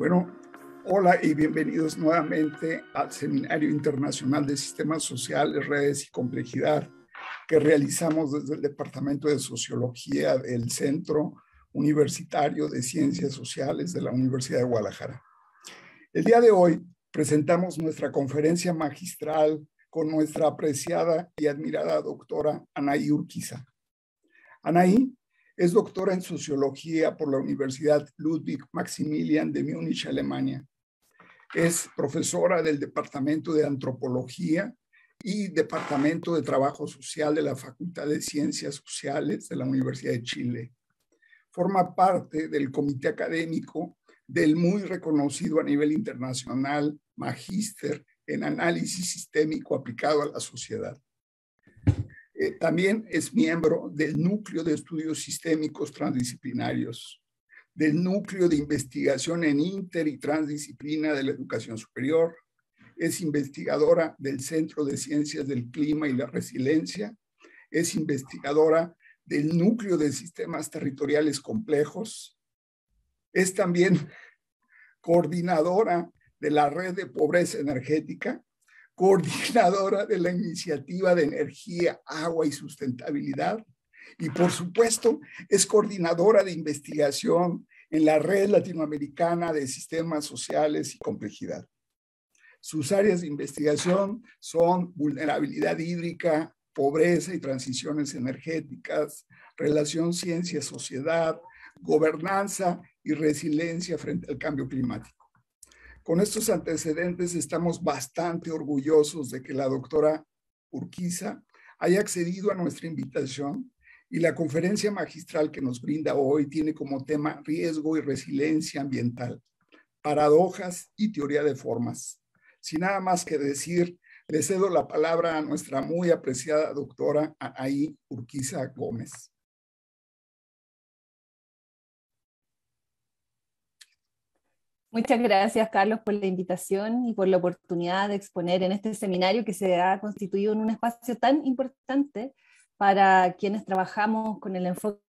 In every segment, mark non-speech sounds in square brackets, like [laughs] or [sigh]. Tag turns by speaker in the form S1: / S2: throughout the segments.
S1: Bueno, hola y bienvenidos nuevamente al Seminario Internacional de Sistemas Sociales, Redes y Complejidad que realizamos desde el Departamento de Sociología del Centro Universitario de Ciencias Sociales de la Universidad de Guadalajara. El día de hoy presentamos nuestra conferencia magistral con nuestra apreciada y admirada doctora Anaí Urquiza. Anaí es doctora en sociología por la Universidad Ludwig Maximilian de Múnich, Alemania. Es profesora del Departamento de Antropología y Departamento de Trabajo Social de la Facultad de Ciencias Sociales de la Universidad de Chile. Forma parte del comité académico del muy reconocido a nivel internacional magíster en análisis sistémico aplicado a la sociedad. Eh, también es miembro del Núcleo de Estudios Sistémicos Transdisciplinarios, del Núcleo de Investigación en Inter y Transdisciplina de la Educación Superior. Es investigadora del Centro de Ciencias del Clima y la Resiliencia. Es investigadora del Núcleo de Sistemas Territoriales Complejos. Es también coordinadora de la Red de Pobreza Energética coordinadora de la iniciativa de energía, agua y sustentabilidad. Y por supuesto, es coordinadora de investigación en la red latinoamericana de sistemas sociales y complejidad. Sus áreas de investigación son vulnerabilidad hídrica, pobreza y transiciones energéticas, relación ciencia-sociedad, gobernanza y resiliencia frente al cambio climático. Con estos antecedentes estamos bastante orgullosos de que la doctora Urquiza haya accedido a nuestra invitación y la conferencia magistral que nos brinda hoy tiene como tema riesgo y resiliencia ambiental, paradojas y teoría de formas. Sin nada más que decir, le cedo la palabra a nuestra muy apreciada doctora Anaí Urquiza Gómez.
S2: Muchas gracias, Carlos, por la invitación y por la oportunidad de exponer en este seminario que se ha constituido en un espacio tan importante para quienes trabajamos con el enfoque.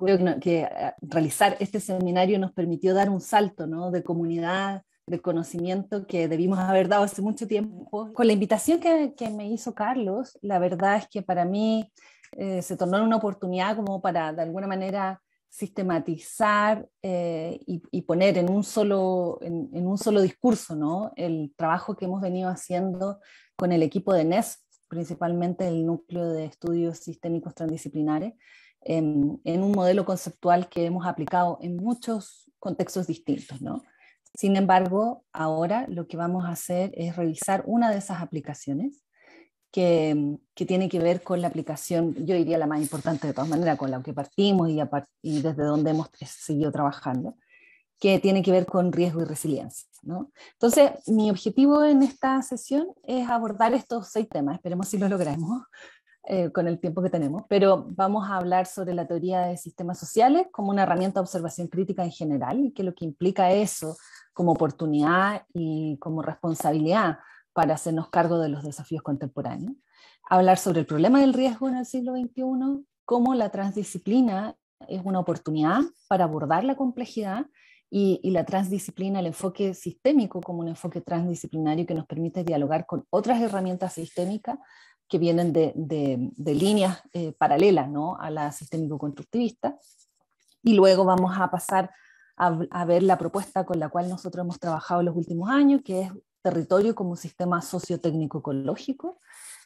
S2: Creo que, eh, realizar este seminario nos permitió dar un salto ¿no? de comunidad, de conocimiento que debimos haber dado hace mucho tiempo. Con la invitación que, me hizo Carlos, la verdad es que para mí eh, se tornó una oportunidad como para, de alguna manera, sistematizar eh, y, poner en un, solo, en, un solo discurso ¿no? el trabajo que hemos venido haciendo con el equipo de NES, principalmente el núcleo de estudios sistémicos transdisciplinares, en, un modelo conceptual que hemos aplicado en muchos contextos distintos. Sin embargo, ahora lo que vamos a hacer es revisar una de esas aplicaciones Mm, que, tiene que ver con la aplicación, yo diría la más importante de todas maneras, con la que partimos y, desde donde hemos seguido trabajando, que tiene que ver con riesgo y resiliencia. Entonces, mi objetivo en esta sesión es abordar estos seis temas, esperemos si lo logramos. [laughs] Eh, con el tiempo que tenemos, pero vamos a hablar sobre la teoría de sistemas sociales como una herramienta de observación crítica en general y que lo que implica eso como oportunidad y como responsabilidad para hacernos cargo de los desafíos contemporáneos, hablar sobre el problema del riesgo en el siglo XXI, cómo la transdisciplina es una oportunidad para abordar la complejidad y, la transdisciplina, el enfoque sistémico como un enfoque transdisciplinario que nos permite dialogar con otras herramientas sistémicas que vienen de, líneas eh, paralelas a la sistémico-constructivista. Y luego vamos a pasar a, a, ver la propuesta con la cual nosotros hemos trabajado los últimos años, que es territorio como sistema sociotécnico-ecológico,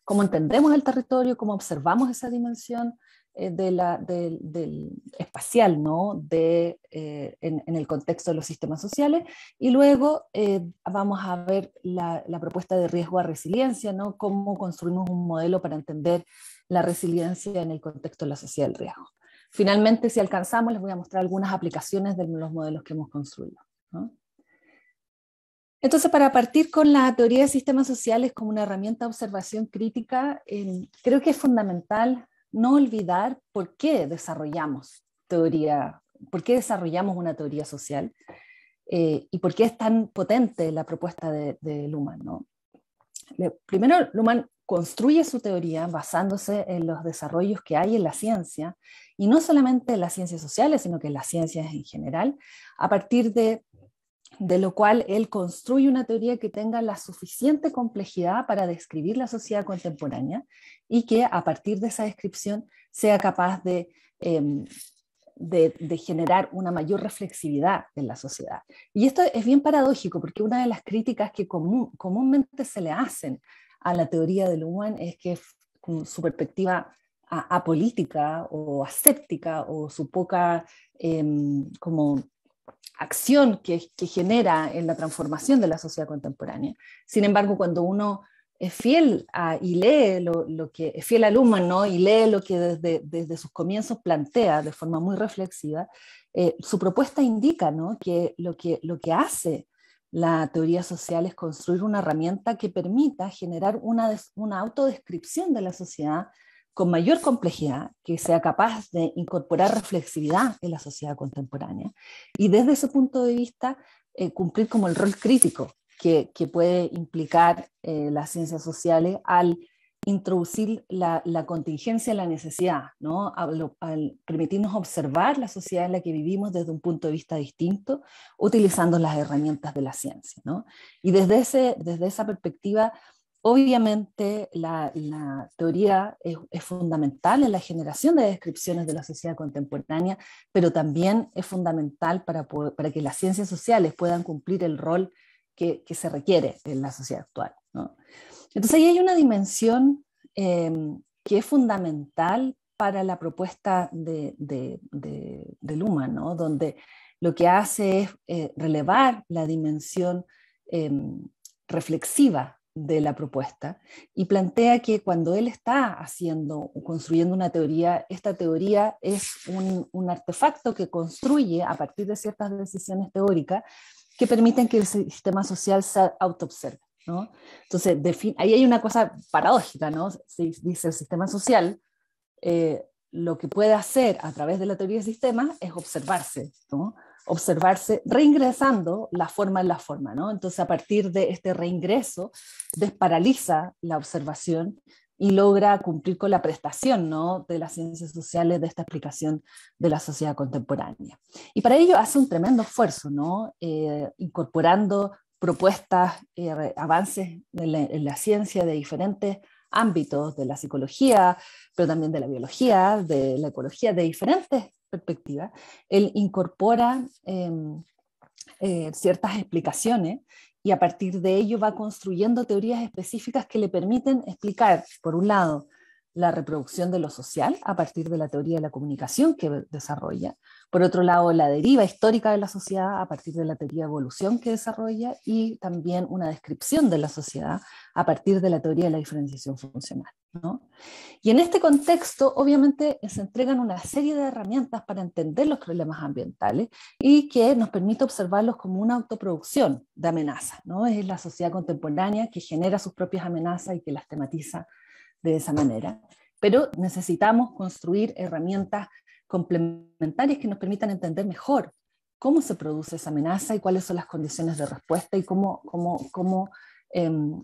S2: cómo entendemos el territorio, cómo observamos esa dimensión eh, de del espacial ¿no? de, eh, en, el contexto de los sistemas sociales. Y luego eh, vamos a ver la, propuesta de riesgo a resiliencia, ¿no? cómo construimos un modelo para entender la resiliencia en el contexto de la sociedad del riesgo. Finalmente, si alcanzamos, les voy a mostrar algunas aplicaciones de los modelos que hemos construido. ¿no? Entonces, para partir con la teoría de sistemas sociales como una herramienta de observación crítica, em, creo que es fundamental no olvidar por qué desarrollamos teoría, por qué desarrollamos una teoría social eh, y por qué es tan potente la propuesta de, de Luhmann. Primero, Luhmann construye su teoría basándose en los desarrollos que hay en la ciencia, y no solamente en las ciencias sociales, sino que en las ciencias en general, a partir de de lo cual él construye una teoría que tenga la suficiente complejidad para describir la sociedad contemporánea y que a partir de esa descripción sea capaz de, em, de, generar una mayor reflexividad en la sociedad. Y esto es bien paradójico porque una de las críticas que comúnmente se le hacen a la teoría de Luhmann es que su perspectiva apolítica o aséptica o su poca em, como acción que, genera en la transformación de la sociedad contemporánea. Sin embargo, cuando uno es fiel a, y lee lo, que es fiel al humano y lee lo que desde, sus comienzos plantea de forma muy reflexiva, eh, su propuesta indica ¿no? que, lo que lo que hace la teoría social es construir una herramienta que permita generar una, una autodescripción de la sociedad con mayor complejidad, que sea capaz de incorporar reflexividad en la sociedad contemporánea y desde ese punto de vista eh, cumplir como el rol crítico que, puede implicar eh, las ciencias sociales al introducir la, contingencia en la necesidad, ¿no? Al, permitirnos observar la sociedad en la que vivimos desde un punto de vista distinto, utilizando las herramientas de la ciencia. Y desde, desde esa perspectiva Obviamente la, teoría es, fundamental en la generación de descripciones de la sociedad contemporánea, pero también es fundamental para, que las ciencias sociales puedan cumplir el rol que, se requiere en la sociedad actual. Entonces ahí hay una dimensión em, que es fundamental para la propuesta de, de, Luma, donde lo que hace es eh, relevar la dimensión em, reflexiva de la propuesta y plantea que cuando él está haciendo, o construyendo una teoría, esta teoría es un, artefacto que construye a partir de ciertas decisiones teóricas que permiten que el sistema social se autoobserve. ¿no? Entonces, ahí hay una cosa paradójica, ¿no? dice el sistema social, eh, lo que puede hacer a través de la teoría del sistema es observarse, ¿no? observarse reingresando la forma en la forma, ¿no? Entonces, a partir de este reingreso, desparaliza la observación y logra cumplir con la prestación ¿no? de las ciencias sociales, de esta explicación de la sociedad contemporánea. Y para ello hace un tremendo esfuerzo, ¿no? Eh, incorporando propuestas, eh, avances en la, en la, ciencia de diferentes ámbitos, de la psicología, pero también de la biología, de la ecología, de diferentes perspectiva, él incorpora em, eh, ciertas explicaciones y a partir de ello va construyendo teorías específicas que le permiten explicar, por un lado, la reproducción de lo social a partir de la teoría de la comunicación que desarrolla, por otro lado la deriva histórica de la sociedad a partir de la teoría de evolución que desarrolla y también una descripción de la sociedad a partir de la teoría de la diferenciación funcional. Y en este contexto obviamente se entregan una serie de herramientas para entender los problemas ambientales y que nos permite observarlos como una autoproducción de amenaza. ¿no? Es la sociedad contemporánea que genera sus propias amenazas y que las tematiza de esa manera. Pero necesitamos construir herramientas complementarias que nos permitan entender mejor cómo se produce esa amenaza y cuáles son las condiciones de respuesta y cómo, cómo, cómo, em,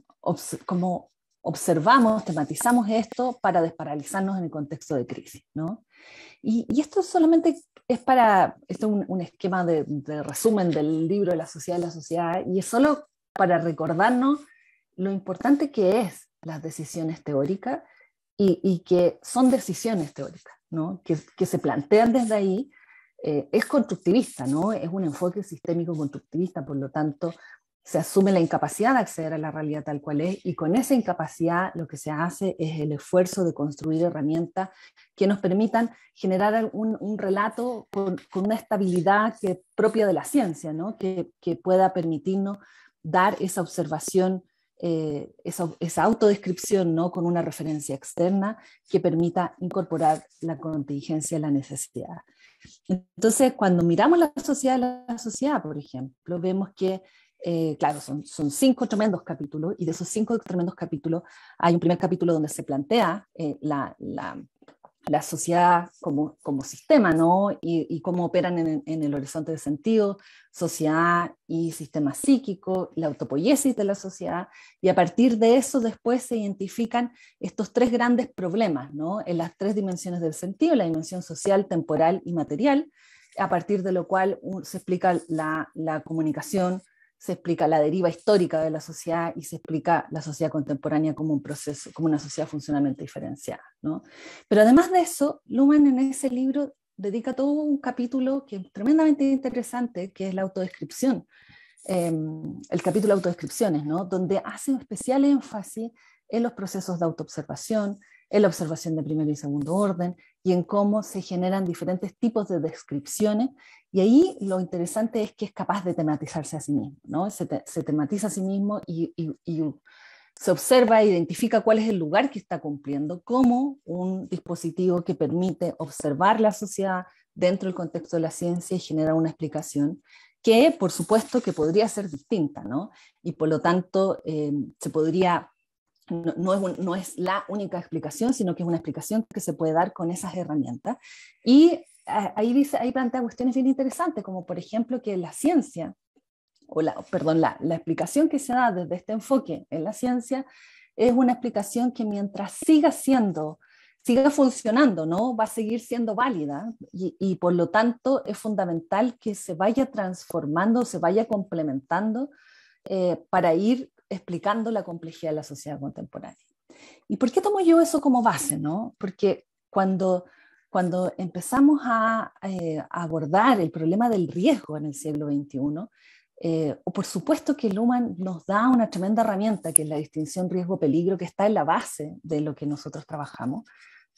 S2: observamos, tematizamos esto para desparalizarnos en el contexto de crisis. ¿no? Y, esto solamente es para, esto es un, esquema de, de, resumen del libro La sociedad de la sociedad, y es solo para recordarnos lo importante que es las decisiones teóricas y, que son decisiones teóricas, ¿no? que, se plantean desde ahí, eh, es constructivista, ¿no? es un enfoque sistémico constructivista, por lo tanto se asume la incapacidad de acceder a la realidad tal cual es y con esa incapacidad lo que se hace es el esfuerzo de construir herramientas que nos permitan generar un, relato con, una estabilidad que, propia de la ciencia, ¿no? que pueda permitirnos dar esa observación eh, esa, autodescripción ¿no? con una referencia externa que permita incorporar la contingencia a la necesidad. Entonces, cuando miramos la sociedad, la sociedad, por ejemplo, vemos que, eh, claro, son, son, cinco tremendos capítulos y de esos cinco tremendos capítulos hay un primer capítulo donde se plantea eh, la, la la sociedad como, como sistema, ¿no? Y, cómo operan en, el horizonte de sentido, sociedad y sistema psíquico, la autopoiesis de la sociedad, y a partir de eso después se identifican estos tres grandes problemas, ¿no? En las tres dimensiones del sentido, la dimensión social, temporal y material, a partir de lo cual uh, se explica la, la comunicación, se explica la deriva histórica de la sociedad y se explica la sociedad contemporánea como un proceso, como una sociedad funcionalmente diferenciada. ¿no? Pero además de eso, Luhmann en ese libro dedica todo un capítulo que es tremendamente interesante, que es la autodescripción, em, el capítulo autodescripciones, ¿no? donde hace un especial énfasis en los procesos de autoobservación, en la observación de primer y segundo orden, y en cómo se generan diferentes tipos de descripciones. Y ahí lo interesante es que es capaz de tematizarse a sí mismo, ¿no? Se, tematiza a sí mismo y, se observa e identifica cuál es el lugar que está cumpliendo como un dispositivo que permite observar la sociedad dentro del contexto de la ciencia y generar una explicación que, por supuesto, que podría ser distinta, ¿no? Y por lo tanto, eh, se podría no, es la única explicación, sino que es una explicación que se puede dar con esas herramientas. Y eh, ahí, dice, ahí plantea cuestiones bien interesantes, como por ejemplo que la ciencia, o la, perdón, la, la explicación que se da desde este enfoque en la ciencia, es una explicación que mientras siga siendo siga funcionando, ¿no? Va a seguir siendo válida y, por lo tanto es fundamental que se vaya transformando, se vaya complementando eh, para ir explicando la complejidad de la sociedad contemporánea. ¿Y por qué tomo yo eso como base? ¿no? Porque cuando, cuando empezamos a, eh, abordar el problema del riesgo en el siglo XXI, eh, o por supuesto que Luhmann nos da una tremenda herramienta, que es la distinción riesgo-peligro, que está en la base de lo que nosotros trabajamos,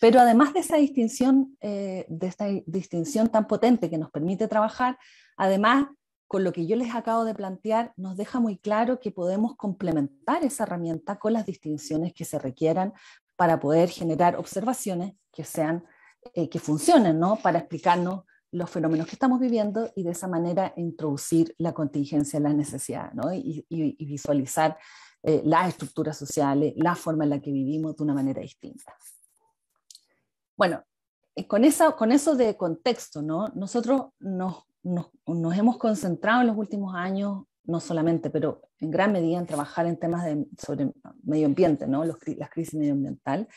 S2: pero además de esa distinción, eh, de esta distinción tan potente que nos permite trabajar, además con lo que yo les acabo de plantear, nos deja muy claro que podemos complementar esa herramienta con las distinciones que se requieran para poder generar observaciones que sean, eh, que funcionen, Para explicarnos los fenómenos que estamos viviendo y de esa manera introducir la contingencia en las necesidades, Y, visualizar eh, las estructuras sociales, la forma en la que vivimos de una manera distinta. Bueno, eh, con, esa, con eso de contexto, ¿no? nosotros nos nos, hemos concentrado en los últimos años, no solamente, pero en gran medida en trabajar en temas de, sobre medio ambiente, ¿no? las crisis medioambiental,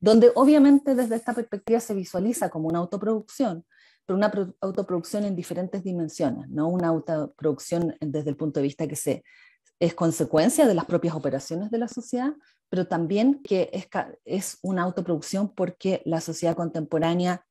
S2: donde obviamente desde esta perspectiva se visualiza como una autoproducción, pero una autoproducción en diferentes dimensiones, ¿no? Una autoproducción desde el punto de vista que se, es consecuencia de las propias operaciones de la sociedad, pero también que es, es una autoproducción porque la sociedad contemporánea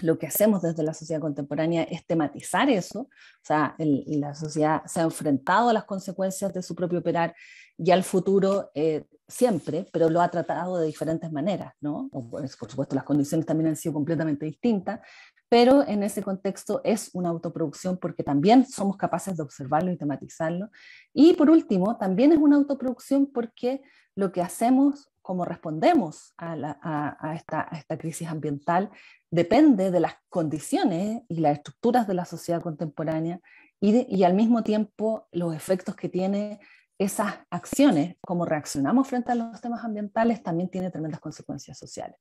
S2: lo que hacemos desde la sociedad contemporánea es tematizar eso, o sea, la sociedad se ha enfrentado a las consecuencias de su propio operar y al futuro eh, siempre, pero lo ha tratado de diferentes maneras, ¿no? Pues, por supuesto, las condiciones también han sido completamente distintas, pero en ese contexto es una autoproducción porque también somos capaces de observarlo y tematizarlo. Y por último, también es una autoproducción porque lo que hacemos cómo respondemos a, esta, crisis ambiental depende de las condiciones y las estructuras de la sociedad contemporánea y, al mismo tiempo los efectos que tiene esas acciones, cómo reaccionamos frente a los temas ambientales, también tiene tremendas consecuencias sociales.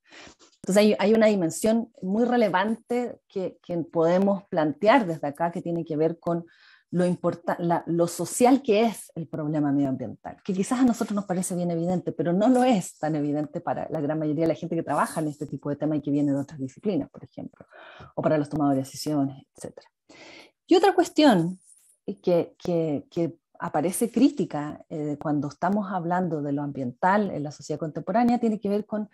S2: Entonces hay, una dimensión muy relevante que, que, podemos plantear desde acá que tiene que ver con lo, social que es el problema medioambiental, que quizás a nosotros nos parece bien evidente, pero no lo es tan evidente para la gran mayoría de la gente que trabaja en este tipo de temas y que viene de otras disciplinas, por ejemplo, o para los tomadores de decisiones, etc. Y otra cuestión que, aparece crítica eh, cuando estamos hablando de lo ambiental en la sociedad contemporánea tiene que ver con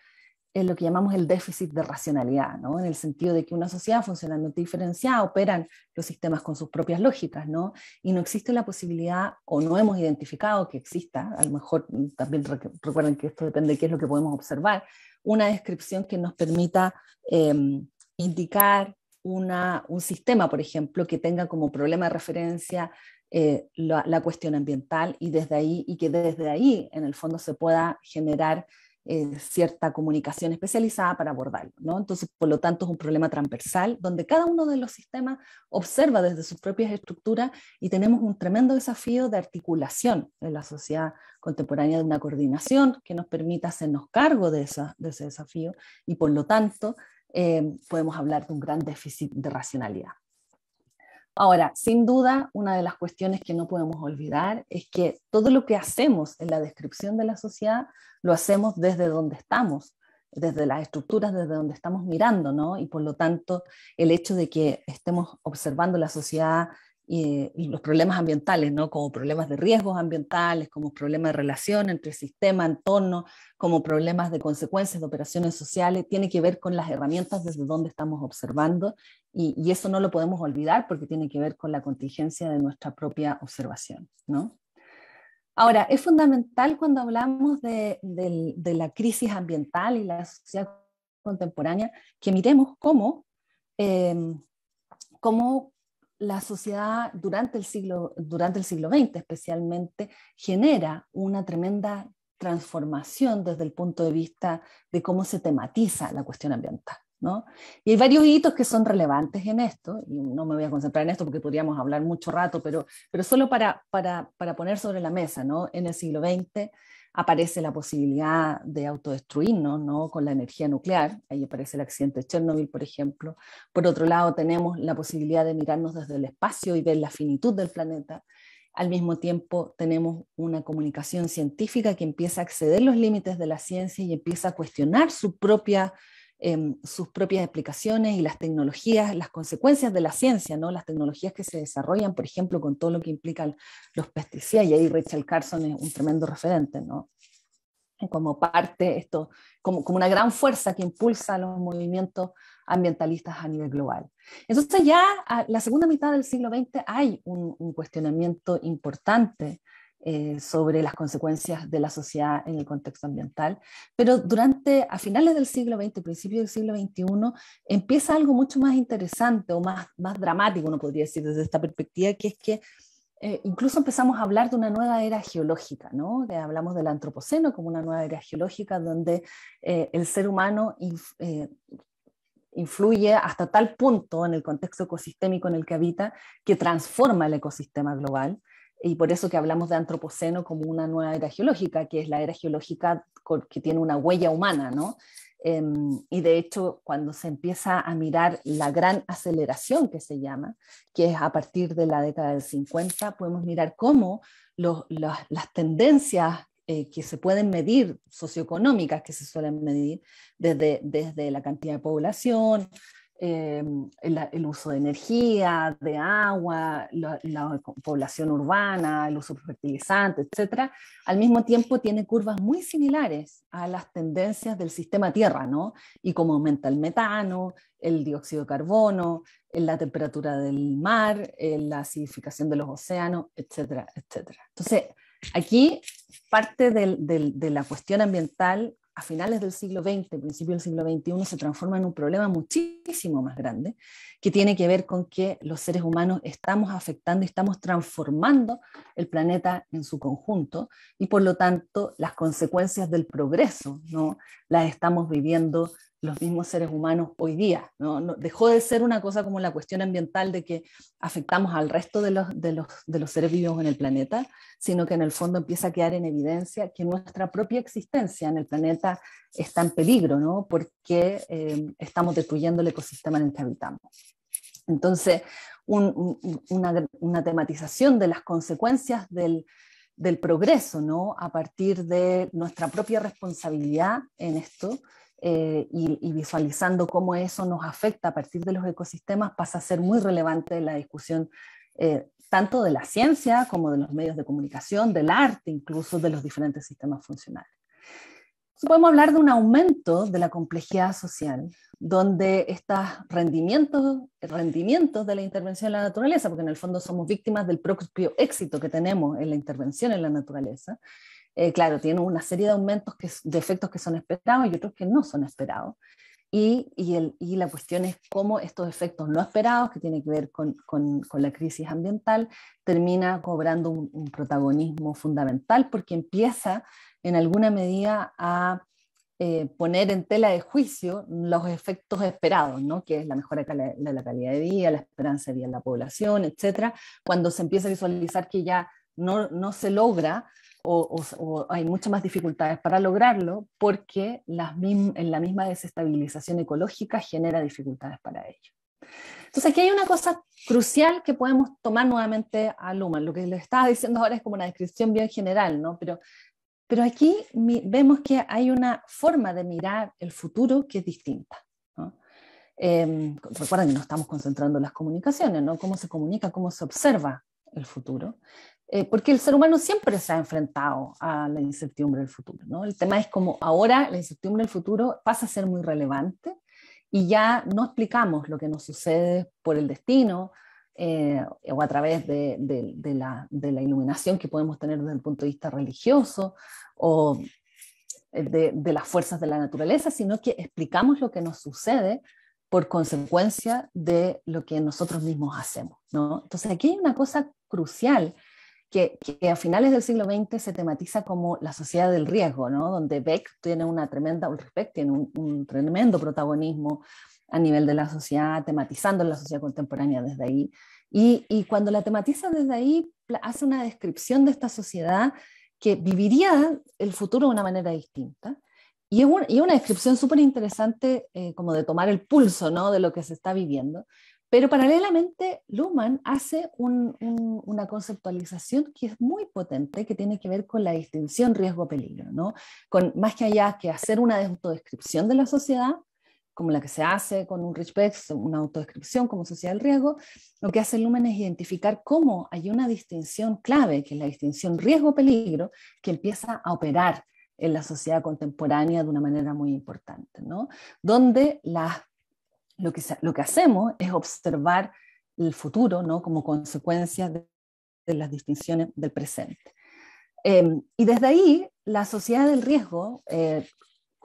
S2: en lo que llamamos el déficit de racionalidad, ¿no? en el sentido de que una sociedad funcionalmente diferenciada operan los sistemas con sus propias lógicas, ¿no? y no existe la posibilidad, o no hemos identificado que exista, a lo mejor mm, también recuerden que esto depende de qué es lo que podemos observar, una descripción que nos permita em, indicar un sistema, por ejemplo, que tenga como problema de referencia eh, la, la cuestión ambiental y desde ahí, y que desde ahí, en el fondo, se pueda generar eh, cierta comunicación especializada para abordarlo. ¿no? Entonces, por lo tanto, es un problema transversal donde cada uno de los sistemas observa desde sus propias estructuras y tenemos un tremendo desafío de articulación en la sociedad contemporánea de una coordinación que nos permita hacernos cargo de, ese desafío y, por lo tanto, eh, podemos hablar de un gran déficit de racionalidad. Ahora, sin duda, una de las cuestiones que no podemos olvidar es que todo lo que hacemos en la descripción de la sociedad lo hacemos desde donde estamos, desde las estructuras, desde donde estamos mirando, ¿no? Y por lo tanto, el hecho de que estemos observando la sociedad eh, y, los problemas ambientales, ¿no? como problemas de riesgos ambientales, como problemas de relación entre sistema, entorno, como problemas de consecuencias de operaciones sociales, tiene que ver con las herramientas desde donde estamos observando y, eso no lo podemos olvidar porque tiene que ver con la contingencia de nuestra propia observación. ¿no? Ahora, es fundamental cuando hablamos de, la crisis ambiental y la sociedad contemporánea que miremos cómo... Em, cómo la sociedad durante el siglo, durante el siglo XX especialmente genera una tremenda transformación desde el punto de vista de cómo se tematiza la cuestión ambiental. Y hay varios hitos que son relevantes en esto, y no me voy a concentrar en esto porque podríamos hablar mucho rato, pero, solo para, para, poner sobre la mesa, ¿no? en el siglo XX aparece la posibilidad de autodestruirnos ¿no? con la energía nuclear, ahí aparece el accidente de Chernobyl, por ejemplo. Por otro lado, tenemos la posibilidad de mirarnos desde el espacio y ver la finitud del planeta. Al mismo tiempo, tenemos una comunicación científica que empieza a exceder los límites de la ciencia y empieza a cuestionar su propia Em, sus propias explicaciones y las tecnologías, las consecuencias de la ciencia, ¿no? las tecnologías que se desarrollan, por ejemplo, con todo lo que implican los pesticidas, y ahí Rachel Carson es un tremendo referente, ¿no? como parte, esto, como, como una gran fuerza que impulsa los movimientos ambientalistas a nivel global. Entonces ya a la segunda mitad del siglo XX hay un cuestionamiento importante eh, sobre las consecuencias de la sociedad en el contexto ambiental. Pero durante, a finales del siglo XX, principios del siglo XXI, empieza algo mucho más interesante o más, más dramático, uno podría decir desde esta perspectiva, que es que eh, incluso empezamos a hablar de una nueva era geológica, ¿no? hablamos del antropoceno como una nueva era geológica donde eh, el ser humano influye hasta tal punto en el contexto ecosistémico en el que habita que transforma el ecosistema global y por eso que hablamos de antropoceno como una nueva era geológica, que es la era geológica que tiene una huella humana, ¿no? Em, y de hecho, cuando se empieza a mirar la gran aceleración que se llama, que es a partir de la década del 50, podemos mirar cómo las tendencias eh, que se pueden medir, socioeconómicas que se suelen medir, desde, desde la cantidad de población Em, el, uso de energía, de agua, la, población urbana, el uso de fertilizantes, etc., al mismo tiempo tiene curvas muy similares a las tendencias del sistema Tierra, ¿no? Y cómo aumenta el metano, el dióxido de carbono, la temperatura del mar, la acidificación de los océanos, etcétera, etcétera. Entonces, aquí parte de la cuestión ambiental a finales del siglo XX, principio del siglo XXI, se transforma en un problema muchísimo más grande, que tiene que ver con que los seres humanos estamos afectando y estamos transformando el planeta en su conjunto, y por lo tanto las consecuencias del progreso, ¿no? las estamos viviendo los mismos seres humanos hoy día. ¿no? dejó de ser una cosa como la cuestión ambiental de que afectamos al resto de los, de, los, de los seres vivos en el planeta, sino que en el fondo empieza a quedar en evidencia que nuestra propia existencia en el planeta está en peligro, ¿no? porque eh, estamos destruyendo el ecosistema en el que habitamos. Entonces, una tematización de las consecuencias del, del progreso, ¿no? A partir de nuestra propia responsabilidad en esto eh, y, visualizando cómo eso nos afecta a partir de los ecosistemas pasa a ser muy relevante la discusión eh, tanto de la ciencia como de los medios de comunicación, del arte, incluso de los diferentes sistemas funcionales podemos hablar de un aumento de la complejidad social, donde estos rendimientos, rendimientos de la intervención en la naturaleza, porque en el fondo somos víctimas del propio éxito que tenemos en la intervención en la naturaleza, eh, claro, tiene una serie de aumentos, que, de efectos que son esperados y otros que no son esperados. Y, y, el, y la cuestión es cómo estos efectos no esperados, que tienen que ver con, con, la crisis ambiental, termina cobrando un protagonismo fundamental porque empieza en alguna medida a eh, poner en tela de juicio los efectos esperados, ¿no? que es la mejora de la calidad de vida, la esperanza de vida en la población, etcétera, cuando se empieza a visualizar que ya no, no se logra o, hay muchas más dificultades para lograrlo porque las en la misma desestabilización ecológica genera dificultades para ello. Entonces aquí hay una cosa crucial que podemos tomar nuevamente a Luma. Lo que le estaba diciendo ahora es como una descripción bien general, ¿no? pero pero aquí vemos que hay una forma de mirar el futuro que es distinta. ¿no? Em, recuerden que nos estamos concentrando en las comunicaciones, ¿no? cómo se comunica, cómo se observa el futuro. Eh, porque el ser humano siempre se ha enfrentado a la incertidumbre del futuro. ¿no? El tema es como ahora la incertidumbre del futuro pasa a ser muy relevante y ya no explicamos lo que nos sucede por el destino, eh, o a través de, la, iluminación que podemos tener desde el punto de vista religioso o eh, de, las fuerzas de la naturaleza, sino que explicamos lo que nos sucede por consecuencia de lo que nosotros mismos hacemos. Entonces aquí hay una cosa crucial que, a finales del siglo XX se tematiza como la sociedad del riesgo, donde Beck tiene una tremenda, tiene un tremendo protagonismo a nivel de la sociedad, tematizando la sociedad contemporánea desde ahí. Y, cuando la tematiza desde ahí, hace una descripción de esta sociedad que viviría el futuro de una manera distinta. Y es y una descripción súper interesante eh, como de tomar el pulso de lo que se está viviendo. Pero paralelamente, Luhmann hace una conceptualización que es muy potente, que tiene que ver con la distinción riesgo-peligro, ¿no? Con, más que allá que hacer una autodescripción de la sociedad, como la que se hace con un Bex, una autodescripción como sociedad del riesgo, lo que hace Lumen es identificar cómo hay una distinción clave, que es la distinción riesgo-peligro, que empieza a operar en la sociedad contemporánea de una manera muy importante, ¿no? Donde la, lo, que, lo que hacemos es observar el futuro, ¿no? Como consecuencia de, las distinciones del presente. Em, y desde ahí, la sociedad del riesgo, eh,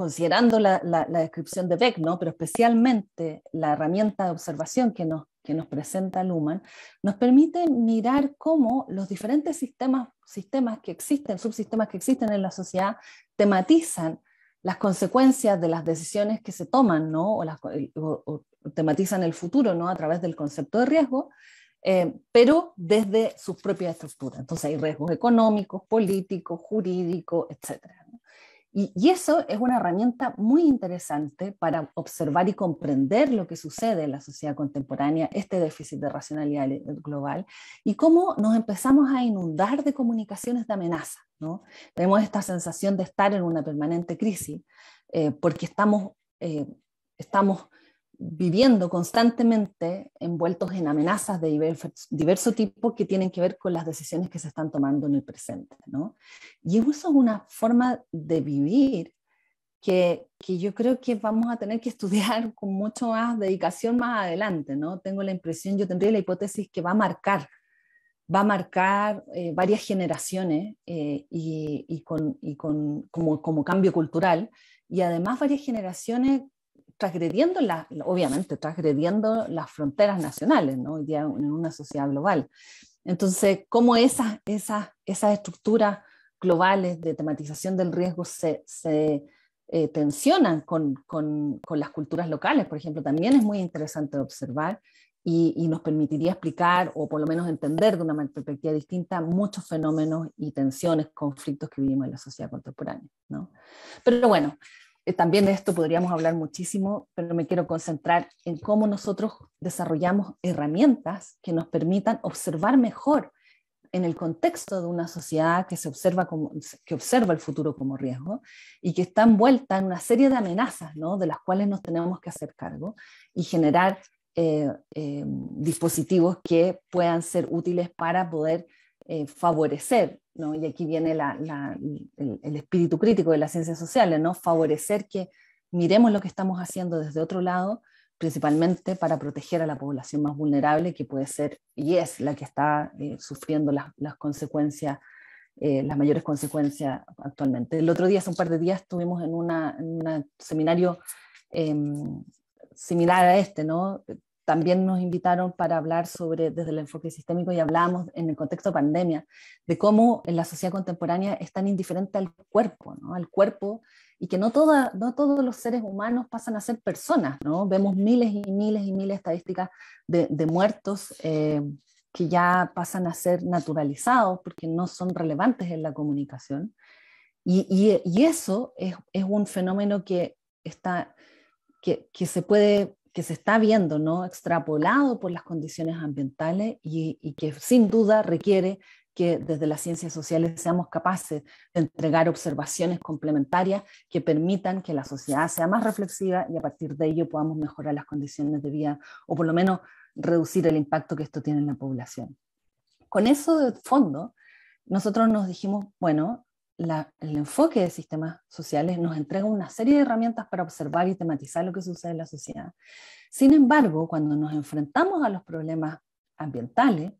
S2: considerando la, descripción de Beck, ¿no? pero especialmente la herramienta de observación que nos, presenta Luhmann, nos permite mirar cómo los diferentes sistemas, sistemas que existen, subsistemas que existen en la sociedad, tematizan las consecuencias de las decisiones que se toman, ¿no? o, las, tematizan el futuro ¿no? a través del concepto de riesgo, eh, pero desde sus propias estructuras. Entonces hay riesgos económicos, políticos, jurídicos, etc. Y, eso es una herramienta muy interesante para observar y comprender lo que sucede en la sociedad contemporánea, este déficit de racionalidad global, y cómo nos empezamos a inundar de comunicaciones de amenaza. ¿no? Tenemos esta sensación de estar en una permanente crisis eh, porque estamos, eh, estamos viviendo constantemente envueltos en amenazas de diverso, tipo que tienen que ver con las decisiones que se están tomando en el presente. ¿no? Y eso es una forma de vivir que, que, yo creo que vamos a tener que estudiar con mucho más dedicación más adelante. ¿no? Tengo la impresión, yo tendría la hipótesis que va a marcar va a marcar eh, varias generaciones eh, y, con, como, como, cambio cultural, y además varias generaciones transgrediendo, la, obviamente, transgrediendo las fronteras nacionales, ¿no? Hoy día en una sociedad global. Entonces, cómo esas, esa estructuras globales de tematización del riesgo se, se eh, tensionan con, con, con, las culturas locales, por ejemplo, también es muy interesante observar y, y, nos permitiría explicar o por lo menos entender de una perspectiva distinta muchos fenómenos y tensiones, conflictos que vivimos en la sociedad contemporánea. ¿no? Pero bueno, eh, también de esto podríamos hablar muchísimo, pero me quiero concentrar en cómo nosotros desarrollamos herramientas que nos permitan observar mejor en el contexto de una sociedad que, se observa, que observa el futuro como riesgo y que está envuelta en una serie de amenazas ¿no? de las cuales nos tenemos que hacer cargo y generar eh, eh, dispositivos que puedan ser útiles para poder favorecer y aquí viene el, espíritu crítico de las ciencias sociales, ¿no? favorecer que miremos lo que estamos haciendo desde otro lado, principalmente para proteger a la población más vulnerable, que puede ser y es la que está eh, sufriendo las, consecuencias, eh, las mayores consecuencias actualmente. El otro día, hace un par de días, estuvimos en, un seminario em, similar a este, ¿no? también nos invitaron para hablar sobre, desde el enfoque sistémico, y hablamos en el contexto pandemia, de cómo en la sociedad contemporánea es tan indiferente al cuerpo, Al cuerpo, y que no, no todos los seres humanos pasan a ser personas, ¿no? Vemos miles y miles y miles de estadísticas de, muertos eh, que ya pasan a ser naturalizados porque no son relevantes en la comunicación. Y, eso es, un fenómeno que está... Que, que, se puede que se está viendo ¿no? extrapolado por las condiciones ambientales y, y, que sin duda requiere que desde las ciencias sociales seamos capaces de entregar observaciones complementarias que permitan que la sociedad sea más reflexiva y a partir de ello podamos mejorar las condiciones de vida o por lo menos reducir el impacto que esto tiene en la población. Con eso de fondo, nosotros nos dijimos, bueno, el enfoque de sistemas sociales nos entrega una serie de herramientas para observar y tematizar lo que sucede en la sociedad. Sin embargo, cuando nos enfrentamos a los problemas ambientales,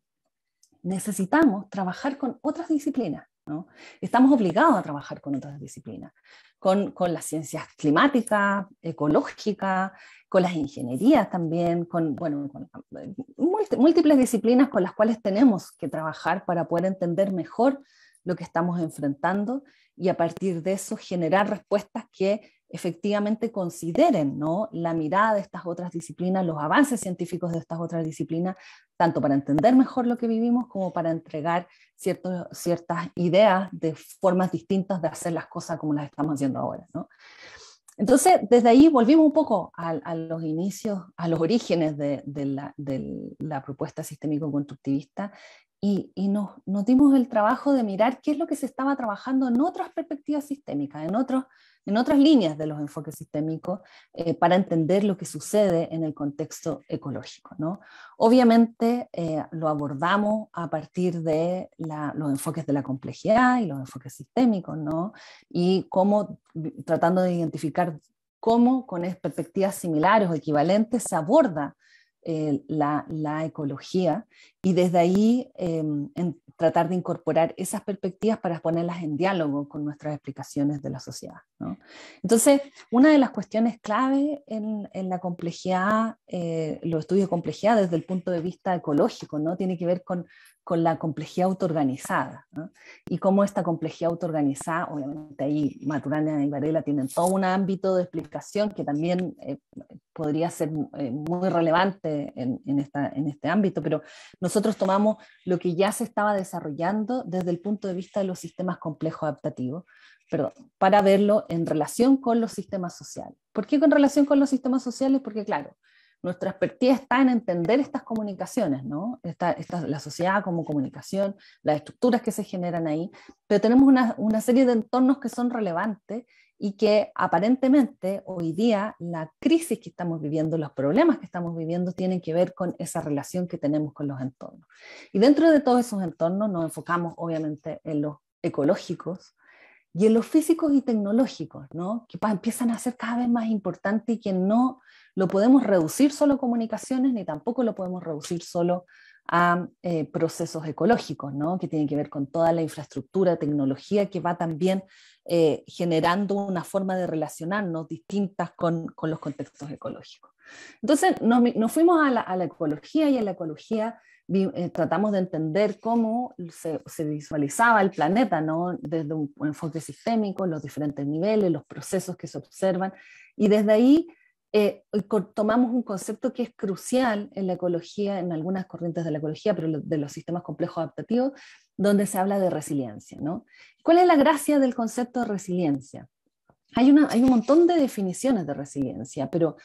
S2: necesitamos trabajar con otras disciplinas. Estamos obligados a trabajar con otras disciplinas, con, con las ciencias climáticas, ecológicas, con las ingenierías también, con, con eh, múltiples disciplinas con las cuales tenemos que trabajar para poder entender mejor lo que estamos enfrentando y a partir de eso generar respuestas que efectivamente consideren ¿no? la mirada de estas otras disciplinas, los avances científicos de estas otras disciplinas, tanto para entender mejor lo que vivimos como para entregar ciertas ideas de formas distintas de hacer las cosas como las estamos haciendo ahora. Entonces, desde ahí volvimos un poco a, los inicios, a los orígenes de, la, de la propuesta sistémico-constructivista y, nos, dimos el trabajo de mirar qué es lo que se estaba trabajando en otras perspectivas sistémicas, en, otros, en otras líneas de los enfoques sistémicos, eh, para entender lo que sucede en el contexto ecológico. Obviamente eh, lo abordamos a partir de los enfoques de la complejidad y los enfoques sistémicos, y tratando de identificar cómo con perspectivas similares o equivalentes se aborda eh, la, la, ecología y desde ahí em, tratar de incorporar esas perspectivas para ponerlas en diálogo con nuestras explicaciones de la sociedad. Entonces, una de las cuestiones clave en, la complejidad, eh, los estudios de complejidad desde el punto de vista ecológico, ¿no? tiene que ver con, la complejidad autoorganizada y cómo esta complejidad autoorganizada, obviamente ahí Maturana y Varela tienen todo un ámbito de explicación que también eh, podría ser eh, muy relevante en, en, en este ámbito, pero nosotros nosotros tomamos lo que ya se estaba desarrollando desde el punto de vista de los sistemas complejos adaptativos, perdón, para verlo en relación con los sistemas sociales. ¿Por qué con relación con los sistemas sociales? Porque claro, nuestra expertía está en entender estas comunicaciones, ¿no? la sociedad como comunicación, las estructuras que se generan ahí, pero tenemos una, una serie de entornos que son relevantes y que aparentemente hoy día la crisis que estamos viviendo, los problemas que estamos viviendo tienen que ver con esa relación que tenemos con los entornos. Y dentro de todos esos entornos nos enfocamos obviamente en los ecológicos y en los físicos y tecnológicos, que empiezan a ser cada vez más importantes y que no lo podemos reducir solo a comunicaciones ni tampoco lo podemos reducir solo a eh, procesos ecológicos, ¿no? que tienen que ver con toda la infraestructura, tecnología, que va también eh, generando una forma de relacionarnos distintas con, los contextos ecológicos. Entonces, nos, fuimos a la, ecología y en la ecología eh, tratamos de entender cómo se, visualizaba el planeta, ¿no? desde un, un enfoque sistémico, los diferentes niveles, los procesos que se observan, y desde ahí eh, tomamos un concepto que es crucial en la ecología, en algunas corrientes de la ecología, pero de los sistemas complejos adaptativos, donde se habla de resiliencia. ¿Cuál es la gracia del concepto de resiliencia? Hay, una, hay un montón de definiciones de resiliencia, pero,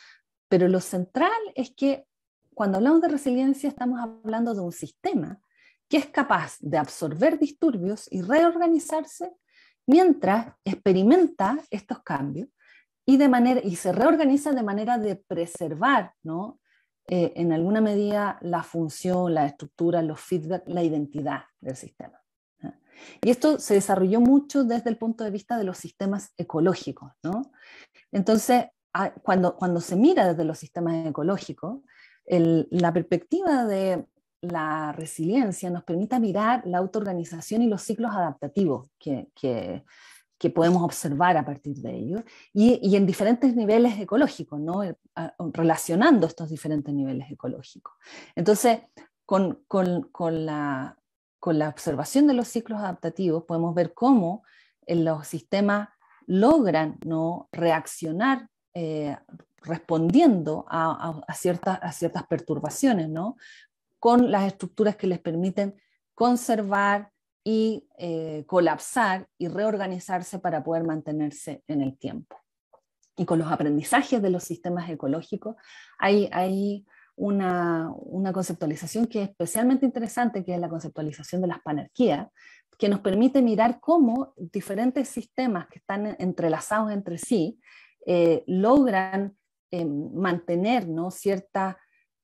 S2: pero lo central es que cuando hablamos de resiliencia estamos hablando de un sistema que es capaz de absorber disturbios y reorganizarse mientras experimenta estos cambios y, de manera, y se reorganiza de manera de preservar, ¿no? Eh, en alguna medida, la función, la estructura, los feedback, la identidad del sistema. Y esto se desarrolló mucho desde el punto de vista de los sistemas ecológicos. ¿no? Entonces, cuando, cuando se mira desde los sistemas ecológicos, la perspectiva de la resiliencia nos permite mirar la autoorganización y los ciclos adaptativos que, que, que podemos observar a partir de ello, y, en diferentes niveles ecológicos, eh, relacionando estos diferentes niveles ecológicos. Entonces, con, con, la, observación de los ciclos adaptativos podemos ver cómo eh, los sistemas logran ¿no? reaccionar eh, respondiendo a, ciertas, a ciertas perturbaciones, ¿no? con las estructuras que les permiten conservar, y eh, colapsar y reorganizarse para poder mantenerse en el tiempo. Y con los aprendizajes de los sistemas ecológicos hay, hay una, una, conceptualización que es especialmente interesante, que es la conceptualización de las panarquías, que nos permite mirar cómo diferentes sistemas que están entrelazados entre sí eh, logran eh, mantener ¿no? ciertas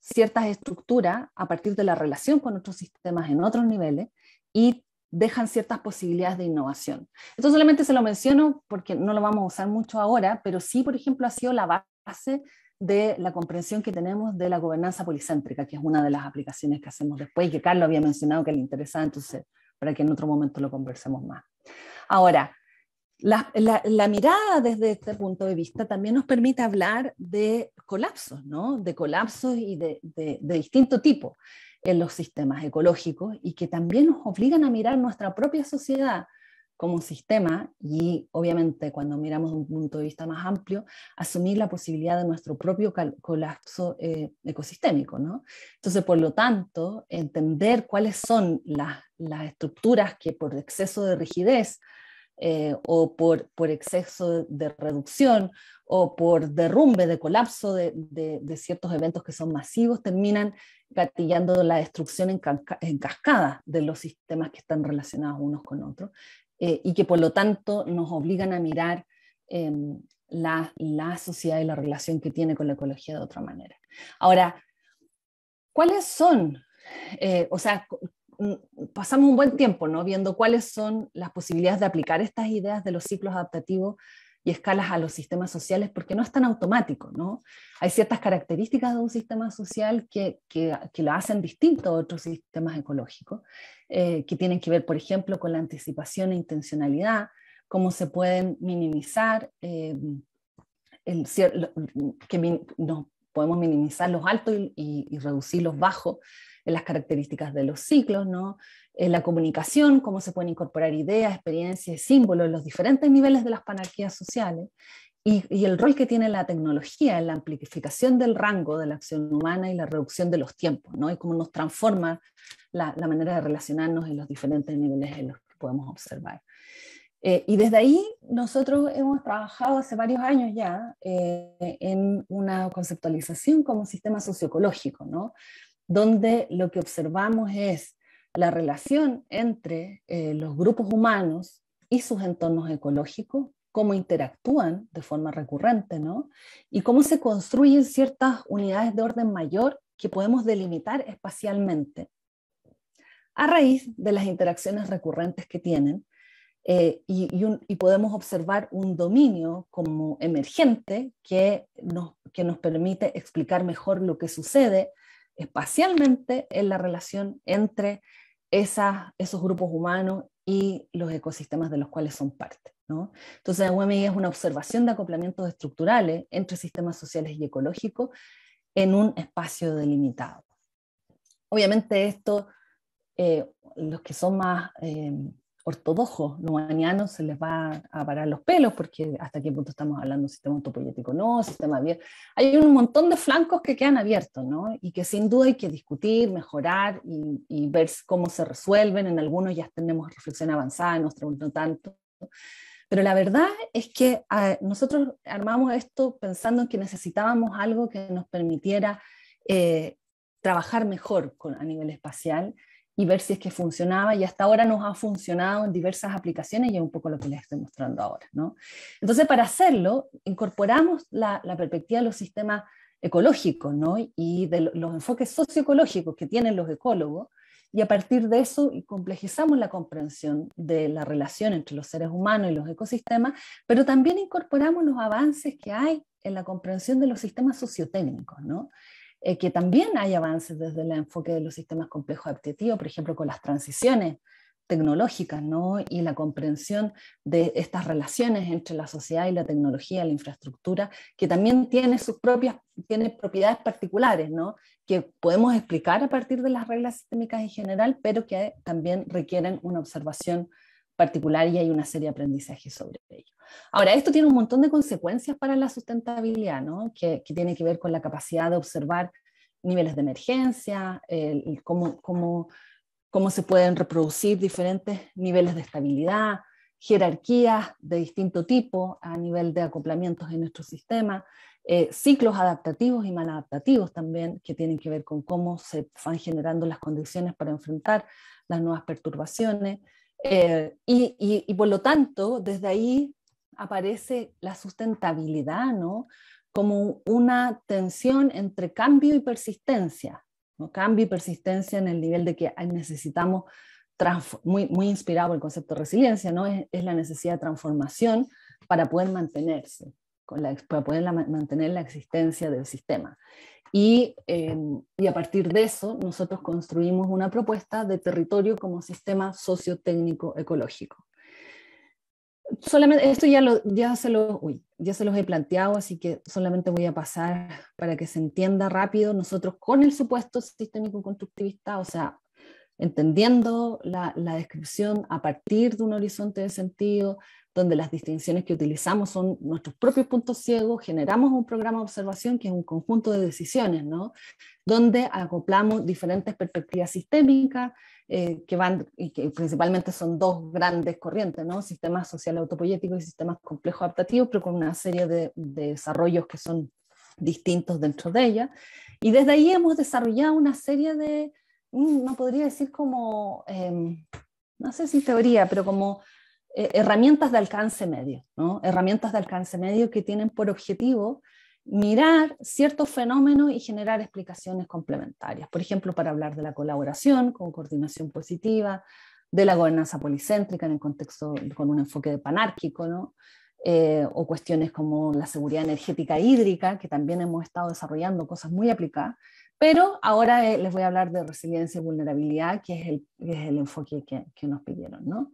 S2: estructuras a partir de la relación con otros sistemas en otros niveles y dejan ciertas posibilidades de innovación. Esto solamente se lo menciono porque no lo vamos a usar mucho ahora, pero sí, por ejemplo, ha sido la base de la comprensión que tenemos de la gobernanza policéntrica, que es una de las aplicaciones que hacemos después y que Carlos había mencionado que le interesaba, entonces, para que en otro momento lo conversemos más. Ahora, la, mirada desde este punto de vista también nos permite hablar de colapsos, ¿no? De colapsos y de, de distinto tipo en los sistemas ecológicos y que también nos obligan a mirar nuestra propia sociedad como un sistema y obviamente cuando miramos de un punto de vista más amplio, asumir la posibilidad de nuestro propio colapso eh, ecosistémico. ¿no? Entonces, por lo tanto, entender cuáles son las, estructuras que por exceso de rigidez eh, o por, por, exceso de reducción o por derrumbe, de colapso de ciertos eventos que son masivos, terminan gatillando la destrucción en, cascada de los sistemas que están relacionados unos con otros eh, y que por lo tanto nos obligan a mirar em, la, sociedad y la relación que tiene con la ecología de otra manera. Ahora, ¿cuáles son? Eh, o sea, mm, pasamos un buen tiempo ¿no? viendo cuáles son las posibilidades de aplicar estas ideas de los ciclos adaptativos y escalas a los sistemas sociales porque no es tan automático, ¿no? Hay ciertas características de un sistema social que, que, que lo hacen distinto a otros sistemas ecológicos, eh, que tienen que ver, por ejemplo, con la anticipación e intencionalidad, cómo se pueden minimizar, eh, que no, podemos minimizar los altos y, y, y reducir los bajos en las características de los ciclos, ¿no? la comunicación, cómo se pueden incorporar ideas, experiencias, símbolos, en los diferentes niveles de las panarquías sociales, y, el rol que tiene la tecnología en la amplificación del rango de la acción humana y la reducción de los tiempos, ¿no? y cómo nos transforma la, manera de relacionarnos en los diferentes niveles en los que podemos observar. Eh, y desde ahí nosotros hemos trabajado hace varios años ya eh, en una conceptualización como sistema socioecológico, ¿no? donde lo que observamos es la relación entre eh, los grupos humanos y sus entornos ecológicos, cómo interactúan de forma recurrente, ¿no? Y cómo se construyen ciertas unidades de orden mayor que podemos delimitar espacialmente a raíz de las interacciones recurrentes que tienen. Eh, y, podemos observar un dominio como emergente que nos, que nos permite explicar mejor lo que sucede espacialmente en la relación entre esos grupos humanos y los ecosistemas de los cuales son parte. Entonces, en UMI es una observación de acoplamientos estructurales entre sistemas sociales y ecológicos en un espacio delimitado. Obviamente esto, eh, los que son más eh, no mañana se les va a parar los pelos, porque hasta qué punto estamos hablando de un sistema autopolítico, no, sistema abierto. Hay un montón de flancos que quedan abiertos, ¿no? Y que sin duda hay que discutir, mejorar y, ver cómo se resuelven. En algunos ya tenemos reflexión avanzada, en otros no tanto. Pero la verdad es que ah, nosotros armamos esto pensando en que necesitábamos algo que nos permitiera eh, trabajar mejor a nivel espacial y ver si es que funcionaba y hasta ahora nos ha funcionado en diversas aplicaciones y es un poco lo que les estoy mostrando ahora. ¿no? Entonces, para hacerlo, incorporamos la, perspectiva de los sistemas ecológicos ¿no? y de los enfoques socioecológicos que tienen los ecólogos y a partir de eso complejizamos la comprensión de la relación entre los seres humanos y los ecosistemas, pero también incorporamos los avances que hay en la comprensión de los sistemas sociotécnicos, ¿no? Eh, que también hay avances desde el enfoque de los sistemas complejos adaptativos, por ejemplo, con las transiciones tecnológicas ¿no? y la comprensión de estas relaciones entre la sociedad y la tecnología, la infraestructura, que también tiene sus propias tiene propiedades particulares ¿no? que podemos explicar a partir de las reglas sistémicas en general, pero que también requieren una observación particular y hay una serie de aprendizajes sobre ello. Ahora, esto tiene un montón de consecuencias para la sustentabilidad, ¿no? que, tiene que ver con la capacidad de observar niveles de emergencia, cómo, cómo, cómo, se pueden reproducir diferentes niveles de estabilidad, jerarquías de distinto tipo a nivel de acoplamientos en nuestro sistema, eh, ciclos adaptativos y maladaptativos también, que tienen que ver con cómo se van generando las condiciones para enfrentar las nuevas perturbaciones, eh, y, por lo tanto, desde ahí aparece la sustentabilidad, ¿no? Como una tensión entre cambio y persistencia, ¿no? Cambio y persistencia en el nivel de que necesitamos, muy, muy inspirado el concepto de resiliencia, ¿no? Es, la necesidad de transformación para poder mantenerse, con para poder mantener la existencia del sistema. Em, y, a partir de eso, nosotros construimos una propuesta de territorio como sistema sociotécnico ecológico. Solamente, esto ya, lo, ya, se ya se los he planteado, así que solamente voy a pasar para que se entienda rápido. Nosotros con el supuesto sistémico constructivista, o sea, entendiendo la descripción a partir de un horizonte de sentido, donde las distinciones que utilizamos son nuestros propios puntos ciegos, generamos un programa de observación que es un conjunto de decisiones, ¿no? donde acoplamos diferentes perspectivas sistémicas, eh, que van, y que principalmente son dos grandes corrientes, ¿no? sistemas sociales autopoyéticos y sistemas complejos adaptativos, pero con una serie de, desarrollos que son distintos dentro de ella. Y desde ahí hemos desarrollado una serie de, mm, no podría decir como, em, no sé si teoría, pero como eh, herramientas de alcance medio, ¿no? herramientas de alcance medio que tienen por objetivo mirar ciertos fenómenos y generar explicaciones complementarias. Por ejemplo, para hablar de la colaboración con coordinación positiva, de la gobernanza policéntrica en el contexto con un enfoque de panárquico, ¿no? Eh, o cuestiones como la seguridad energética hídrica, que también hemos estado desarrollando cosas muy aplicadas, pero ahora eh, les voy a hablar de resiliencia y vulnerabilidad, que es el, es el enfoque que, que, nos pidieron. ¿no?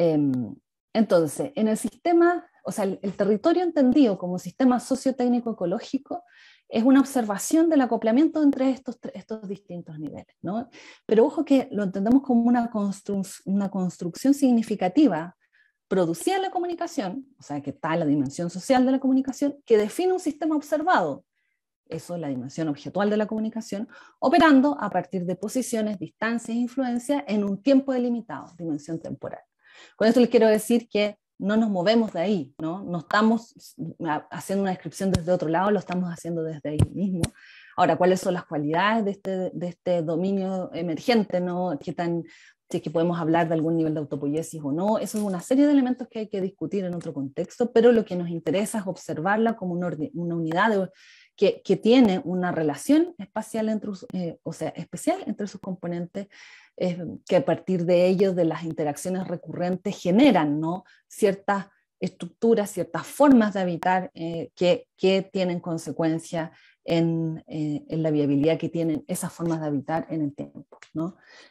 S2: Em, entonces, en el sistema, o sea, el, territorio entendido como sistema sociotécnico ecológico es una observación del acoplamiento entre estos, estos distintos niveles. ¿no? Pero ojo que lo entendemos como una, una construcción significativa producida en la comunicación, o sea, que está la dimensión social de la comunicación, que define un sistema observado, eso es la dimensión objetual de la comunicación, operando a partir de posiciones, distancias e influencias en un tiempo delimitado, dimensión temporal. Con esto les quiero decir que no nos movemos de ahí, ¿no? No estamos haciendo una descripción desde otro lado, lo estamos haciendo desde ahí mismo. Ahora, ¿cuáles son las cualidades de este, de este dominio emergente, ¿no? ¿Qué tan, si que podemos hablar de algún nivel de autopoiesis o no? Eso es una serie de elementos que hay que discutir en otro contexto, pero lo que nos interesa es observarla como una, unidad que, que, tiene una relación espacial entre, eh, o sea, especial entre sus componentes que a partir de ellos, de las interacciones recurrentes, generan ¿no? ciertas estructuras, ciertas formas de habitar eh, que, tienen consecuencia eh, en, la viabilidad que tienen esas formas de habitar en el tiempo.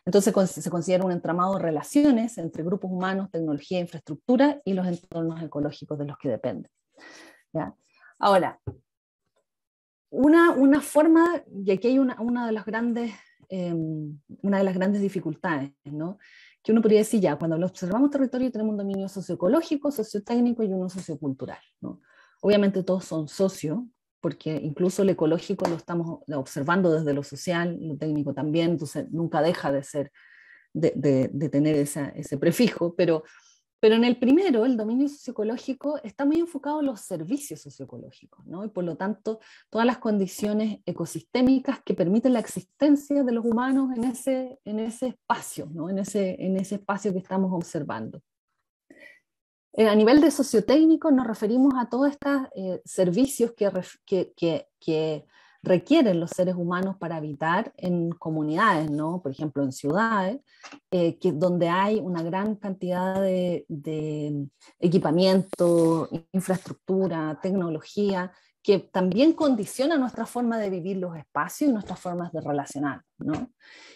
S2: Entonces se considera un entramado de relaciones entre grupos humanos, tecnología, infraestructura y los entornos ecológicos de los que dependen. Ahora, una, forma, y aquí hay una, una de las grandes Em, una de las grandes dificultades, ¿no? Que uno podría decir ya, cuando observamos territorio tenemos un dominio socioecológico, sociotécnico y uno sociocultural, ¿no? Obviamente todos son socios, porque incluso lo ecológico lo estamos observando desde lo social, lo técnico también, entonces nunca deja de ser, de, tener ese prefijo, pero pero en el primero, el dominio sociológico, está muy enfocado en los servicios sociocológicos, Y por lo tanto, todas las condiciones ecosistémicas que permiten la existencia de los humanos en ese, en ese espacio, En ese, en ese espacio que estamos observando. Eh, a nivel de sociotécnico, nos referimos a todos estos eh, servicios que requieren los seres humanos para habitar en comunidades, ¿no? Por ejemplo, en ciudades, eh, que, donde hay una gran cantidad de, equipamiento, infraestructura, tecnología, que también condiciona nuestra forma de vivir los espacios y nuestras formas de relacionar.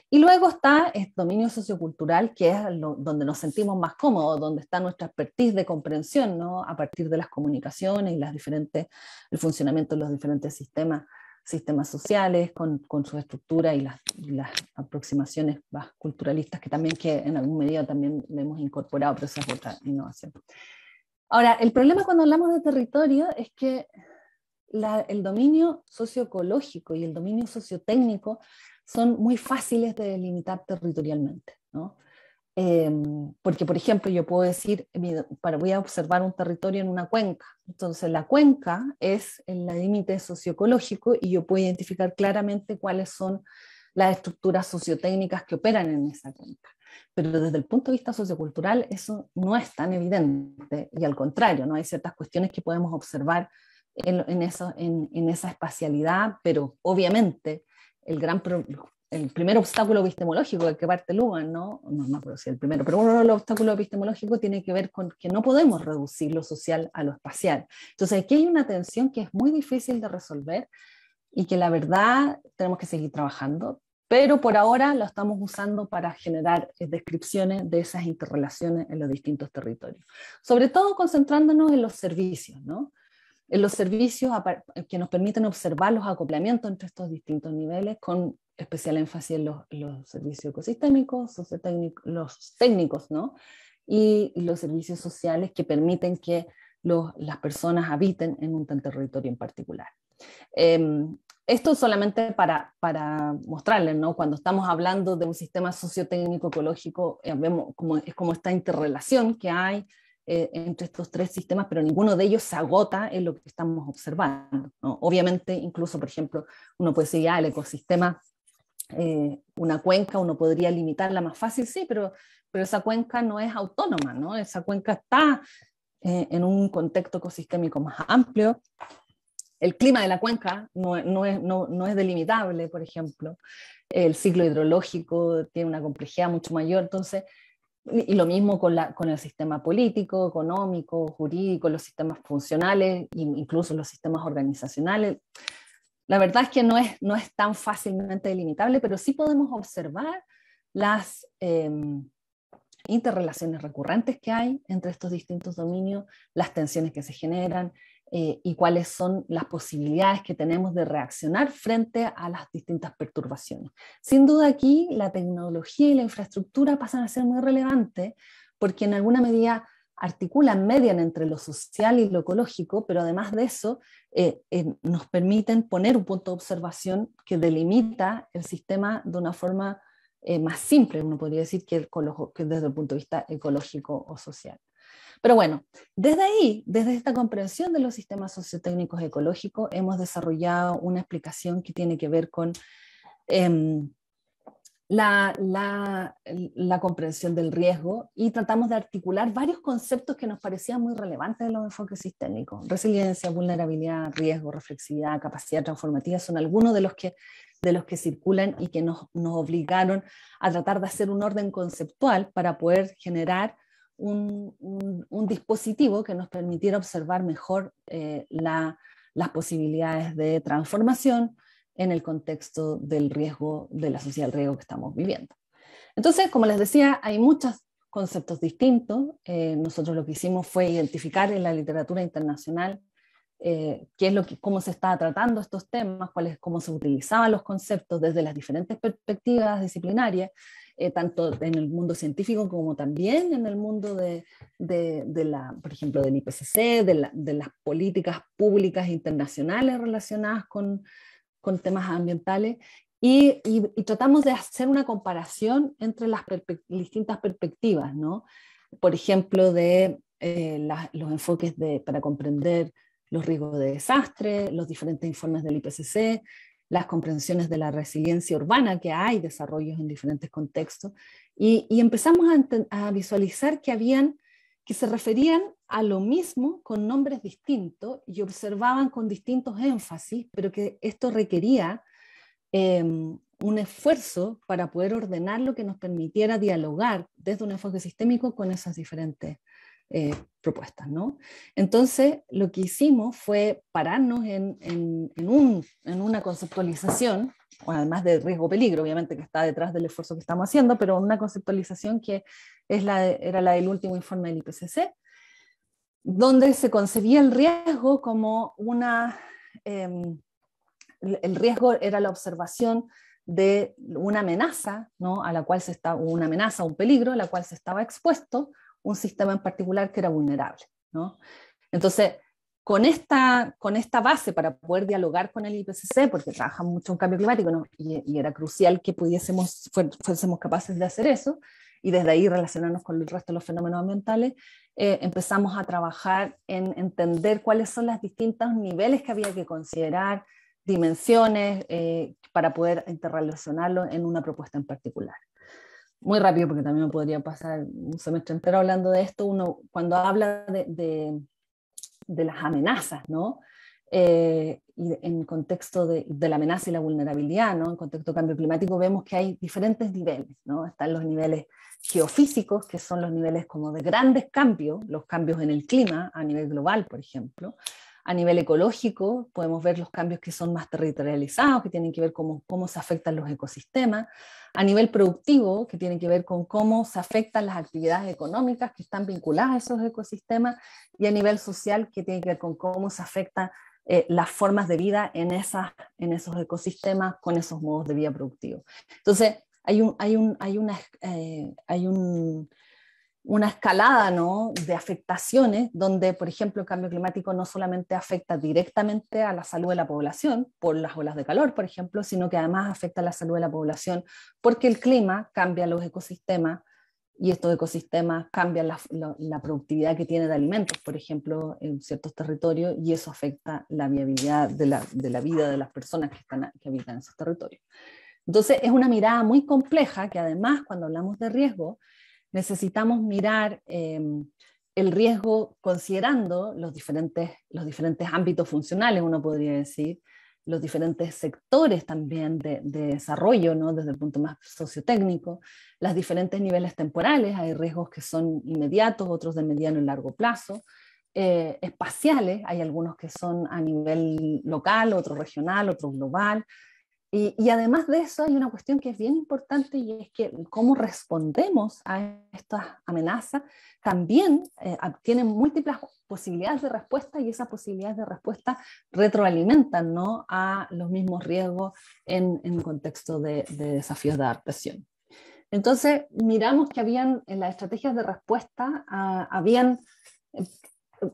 S2: Y luego está el dominio sociocultural, que es donde nos sentimos más cómodos, donde está nuestra expertise de comprensión a partir de las comunicaciones y las diferentes, el funcionamiento de los diferentes sistemas sistemas sociales, con, con sus estructuras y las, aproximaciones más culturalistas que también que en algún medio también le hemos incorporado, pero esa es otra innovación. Ahora, el problema cuando hablamos de territorio es que el dominio socioecológico y el dominio sociotécnico son muy fáciles de delimitar territorialmente. ¿no? Em, porque, por ejemplo, yo puedo decir, para, voy a observar un territorio en una cuenca. Entonces, la cuenca es el límite socioecológico y yo puedo identificar claramente cuáles son las estructuras sociotécnicas que operan en esa cuenca. Pero desde el punto de vista sociocultural eso no es tan evidente y al contrario, ¿no? hay ciertas cuestiones que podemos observar en, eso, en, esa espacialidad, pero obviamente el gran problema el primer obstáculo epistemológico de que parte Luhmann, ¿no? No, no pero el primero, pero uno de los obstáculos epistemológicos tiene que ver con que no podemos reducir lo social a lo espacial. Entonces aquí hay una tensión que es muy difícil de resolver y que la verdad tenemos que seguir trabajando, pero por ahora lo estamos usando para generar descripciones de esas interrelaciones en los distintos territorios. Sobre todo concentrándonos en los servicios, ¿no? en los servicios que nos permiten observar los acoplamientos entre estos distintos niveles con especial énfasis en los, los servicios ecosistémicos, los técnicos, ¿no? Y los servicios sociales que permiten que las personas habiten en un territorio en particular. Em, esto solamente para, para mostrarles, ¿no? Cuando estamos hablando de un sistema sociotécnico ecológico, eh, vemos cómo es como esta interrelación que hay eh, entre estos tres sistemas, pero ninguno de ellos se agota en lo que estamos observando. Obviamente, incluso, por ejemplo, uno puede decir, ah, el ecosistema eh, una cuenca uno podría limitarla más fácil, sí, pero, pero esa cuenca no es autónoma, ¿no? Esa cuenca está eh, en un contexto ecosistémico más amplio. El clima de la cuenca no, no, es, no, es delimitable, por ejemplo. El ciclo hidrológico tiene una complejidad mucho mayor. Entonces, y lo mismo con, la, con, el sistema político, económico, jurídico, los sistemas funcionales, incluso los sistemas organizacionales. La verdad es que no es, no es tan fácilmente delimitable, pero sí podemos observar las em, interrelaciones recurrentes que hay entre estos distintos dominios, las tensiones que se generan eh, y cuáles son las posibilidades que tenemos de reaccionar frente a las distintas perturbaciones. Sin duda aquí la tecnología y la infraestructura pasan a ser muy relevantes porque en alguna medida articulan, median entre lo social y lo ecológico, pero además de eso, eh, eh, nos permiten poner un punto de observación que delimita el sistema de una forma eh, más simple, uno podría decir, que, el, desde el punto de vista ecológico o social. Pero bueno, desde ahí, desde esta comprensión de los sistemas sociotécnicos ecológicos, hemos desarrollado una explicación que tiene que ver con em, la, comprensión del riesgo y tratamos de articular varios conceptos que nos parecían muy relevantes de los enfoques sistémicos. Resiliencia, vulnerabilidad, riesgo, reflexividad, capacidad transformativa son algunos de los que, de los que circulan y que nos, obligaron a tratar de hacer un orden conceptual para poder generar un, dispositivo que nos permitiera observar mejor eh, las posibilidades de transformación, en el contexto del riesgo de la sociedad del riesgo que estamos viviendo. Entonces, como les decía, hay muchos conceptos distintos. Eh, nosotros lo que hicimos fue identificar en la literatura internacional eh, qué es lo que, cómo se estaba tratando estos temas, cuáles cómo se utilizaban los conceptos desde las diferentes perspectivas disciplinarias, eh, tanto en el mundo científico como también en el mundo de, de, la, por ejemplo, del IPCC, de, las políticas públicas internacionales relacionadas con, con temas ambientales y, tratamos de hacer una comparación entre las distintas perspectivas, ¿no? Por ejemplo, de eh, los enfoques para comprender los riesgos de desastre, los diferentes informes del IPCC, las comprensiones de la resiliencia urbana, que hay desarrollos en diferentes contextos, y, empezamos a, visualizar que habían, que se referían a lo mismo con nombres distintos y observaban con distintos énfasis, pero que esto requería em, un esfuerzo para poder ordenar lo que nos permitiera dialogar desde un enfoque sistémico con esas diferentes eh, propuestas. ¿no? Entonces, lo que hicimos fue pararnos en, una conceptualización, además de riesgo-peligro, obviamente que está detrás del esfuerzo que estamos haciendo, pero una conceptualización que era la del último informe del IPCC, donde se concebía el riesgo como una... Em, el riesgo era la observación de una amenaza, ¿no? a la cual se estaba, una amenaza, un peligro a la cual se estaba expuesto un sistema en particular que era vulnerable. ¿no? Entonces, con esta, con esta base para poder dialogar con el IPCC, porque trabaja mucho en cambio climático y, y, era crucial que pudiésemos, fuésemos capaces de hacer eso, y desde ahí relacionarnos con el resto de los fenómenos ambientales, eh, empezamos a trabajar en entender cuáles son los distintos niveles que había que considerar, dimensiones, eh, para poder interrelacionarlo en una propuesta en particular. Muy rápido, porque también me podría pasar un semestre entero hablando de esto, uno cuando habla de, de, de las amenazas, ¿no? Eh, y en contexto de, la amenaza y la vulnerabilidad, ¿no? en contexto de cambio climático, vemos que hay diferentes niveles. Están los niveles geofísicos, que son los niveles como de grandes cambios, los cambios en el clima a nivel global, por ejemplo. A nivel ecológico, podemos ver los cambios que son más territorializados, que tienen que ver con cómo se afectan los ecosistemas. A nivel productivo, que tienen que ver con cómo se afectan las actividades económicas que están vinculadas a esos ecosistemas. Y a nivel social, que tiene que ver con cómo se afecta eh, las formas de vida en, esas, en esos ecosistemas con esos modos de vida productivos. Entonces, hay, un, hay, un, hay, una, eh, hay un, una escalada ¿no? de afectaciones donde, por ejemplo, el cambio climático no solamente afecta directamente a la salud de la población por las olas de calor, por ejemplo, sino que además afecta a la salud de la población porque el clima cambia los ecosistemas, y estos ecosistemas cambian la, productividad que tiene de alimentos, por ejemplo, en ciertos territorios, y eso afecta la viabilidad de la, de la vida de las personas que, están, que habitan esos territorios. Entonces, es una mirada muy compleja que además, cuando hablamos de riesgo, necesitamos mirar em, el riesgo considerando los diferentes, los diferentes ámbitos funcionales, uno podría decir, los diferentes sectores también de, desarrollo, ¿no? desde el punto más sociotécnico, los diferentes niveles temporales, hay riesgos que son inmediatos, otros de mediano y largo plazo, eh, espaciales, hay algunos que son a nivel local, otros regional, otros global, y, además de eso hay una cuestión que es bien importante y es que cómo respondemos a estas amenazas también eh, tienen múltiples posibilidades de respuesta y esas posibilidades de respuesta retroalimentan a los mismos riesgos en, el contexto de, desafíos de adaptación. Entonces miramos que habían en las estrategias de respuesta, ah, habían eh,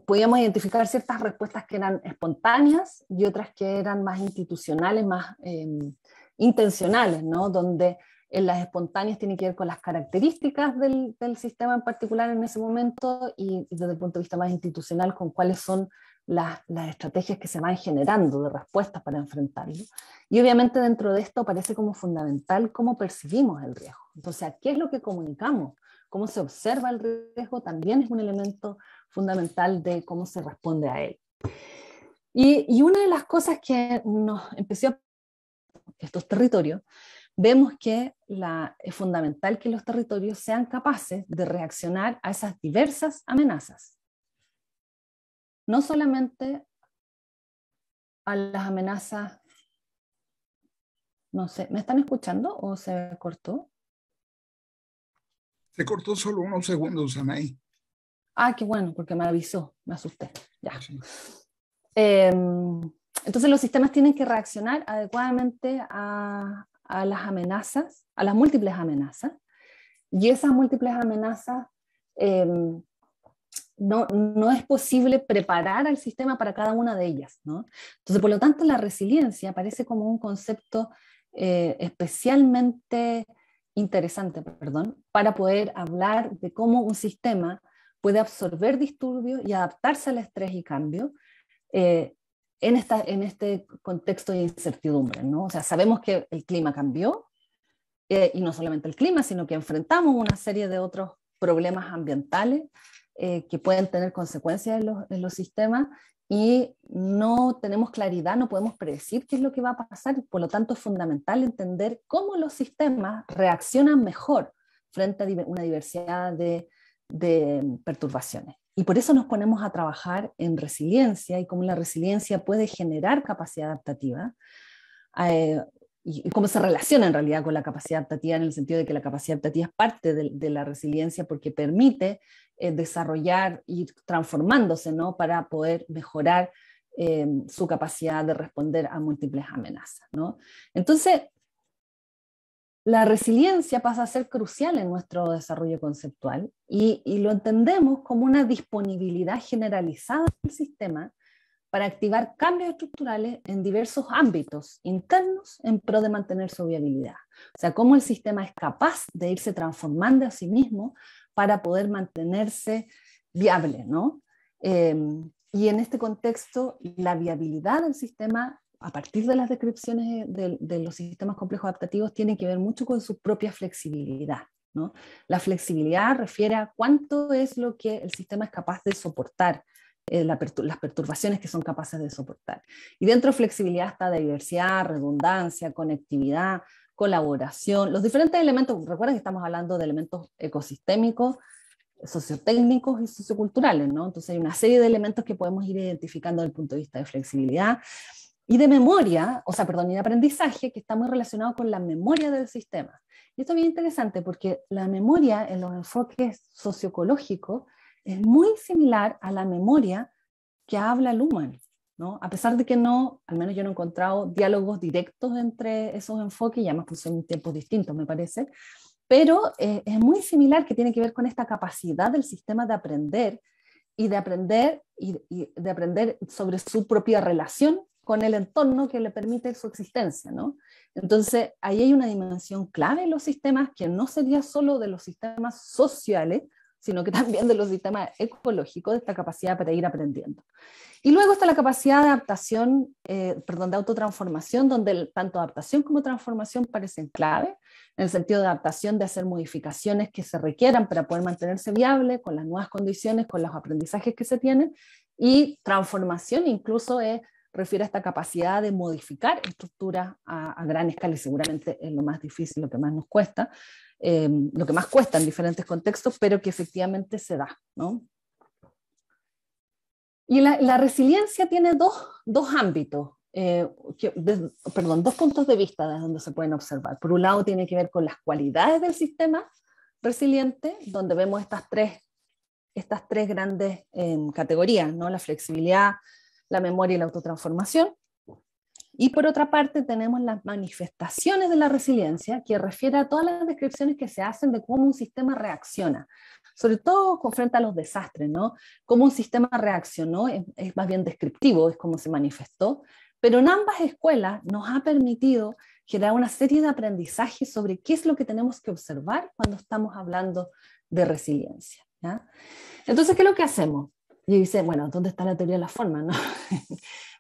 S2: podíamos identificar ciertas respuestas que eran espontáneas y otras que eran más institucionales, más em, intencionales, ¿no? Donde en las espontáneas tienen que ver con las características del, sistema en particular en ese momento y, desde el punto de vista más institucional con cuáles son las, las estrategias que se van generando de respuestas para enfrentarlo. Y obviamente dentro de esto parece como fundamental cómo percibimos el riesgo. Entonces, ¿qué es lo que comunicamos? ¿Cómo se observa el riesgo? También es un elemento fundamental de cómo se responde a él. Y, una de las cosas que nos empezó a estos territorios, vemos que la, es fundamental que los territorios sean capaces de reaccionar a esas diversas amenazas. No solamente a las amenazas, no sé, ¿me están escuchando o se cortó?
S1: Se cortó solo unos segundos, Anaí.
S2: Ah, qué bueno, porque me avisó, me asusté. Ya. Em, entonces los sistemas tienen que reaccionar adecuadamente a, las amenazas, a las múltiples amenazas. Y esas múltiples amenazas em, no, no, es posible preparar al sistema para cada una de ellas. ¿no? Entonces, por lo tanto, la resiliencia parece como un concepto eh, especialmente interesante perdón, para poder hablar de cómo un sistema puede absorber disturbios y adaptarse al estrés y cambio eh, en, esta, en este contexto de incertidumbre. ¿no? O sea, sabemos que el clima cambió, eh, y no solamente el clima, sino que enfrentamos una serie de otros problemas ambientales eh, que pueden tener consecuencias en los, sistemas y no tenemos claridad, no podemos predecir qué es lo que va a pasar, por lo tanto es fundamental entender cómo los sistemas reaccionan mejor frente a una diversidad de de perturbaciones. Y por eso nos ponemos a trabajar en resiliencia y cómo la resiliencia puede generar capacidad adaptativa eh, y, cómo se relaciona en realidad con la capacidad adaptativa en el sentido de que la capacidad adaptativa es parte de, la resiliencia porque permite eh, desarrollar y transformándose ¿no? para poder mejorar eh, su capacidad de responder a múltiples amenazas. ¿no? Entonces, la resiliencia pasa a ser crucial en nuestro desarrollo conceptual y, lo entendemos como una disponibilidad generalizada del sistema para activar cambios estructurales en diversos ámbitos internos en pro de mantener su viabilidad. O sea, cómo el sistema es capaz de irse transformando a sí mismo para poder mantenerse viable, ¿no? Eh, y en este contexto, la viabilidad del sistema a partir de las descripciones de, los sistemas complejos adaptativos tienen que ver mucho con su propia flexibilidad. ¿no? La flexibilidad refiere a cuánto es lo que el sistema es capaz de soportar, eh, las perturbaciones que son capaces de soportar. Y dentro de flexibilidad está diversidad, redundancia, conectividad, colaboración, los diferentes elementos, recuerden que estamos hablando de elementos ecosistémicos, sociotécnicos y socioculturales, ¿no? Entonces hay una serie de elementos que podemos ir identificando desde el punto de vista de flexibilidad y de memoria, o sea, perdón, y de aprendizaje que está muy relacionado con la memoria del sistema. Y esto es bien interesante porque la memoria en los enfoques sociocológicos es muy similar a la memoria que habla Luhmann, ¿no? A pesar de que no, al menos yo no he encontrado diálogos directos entre esos enfoques, y además pues son tiempos distintos, me parece, pero eh, es muy similar que tiene que ver con esta capacidad del sistema de aprender y de aprender, y, y de aprender sobre su propia relación con el entorno que le permite su existencia, Entonces, ahí hay una dimensión clave en los sistemas que no sería solo de los sistemas sociales, sino que [laughs] también de los sistemas ecológicos, de esta capacidad para ir aprendiendo. Y luego está la capacidad de adaptación, eh, perdón, de autotransformación, donde tanto adaptación como transformación parecen clave, en el sentido de adaptación, de hacer modificaciones que se requieran para poder mantenerse viable con las nuevas condiciones, con los aprendizajes que se tienen, y transformación incluso es refiere a esta capacidad de modificar estructuras a, gran escala y seguramente es lo más difícil, lo que más nos cuesta, eh, lo que más cuesta en diferentes contextos, pero que efectivamente se da. ¿no? Y la, resiliencia tiene dos, dos ámbitos, eh, perdón, dos puntos de vista desde donde se pueden observar. Por un lado tiene que ver con las cualidades del sistema resiliente, donde vemos estas tres, estas tres grandes eh, categorías, ¿no? la flexibilidad, la memoria y la autotransformación. Y por otra parte tenemos las manifestaciones de la resiliencia, que refiere a todas las descripciones que se hacen de cómo un sistema reacciona, sobre todo con frente a los desastres, ¿no? Cómo un sistema reaccionó es, más bien descriptivo, es cómo se manifestó, pero en ambas escuelas nos ha permitido generar una serie de aprendizajes sobre qué es lo que tenemos que observar cuando estamos hablando de resiliencia. Entonces, ¿qué es lo que hacemos? yo dice, bueno, ¿dónde está la teoría de la forma? [laughs] bueno,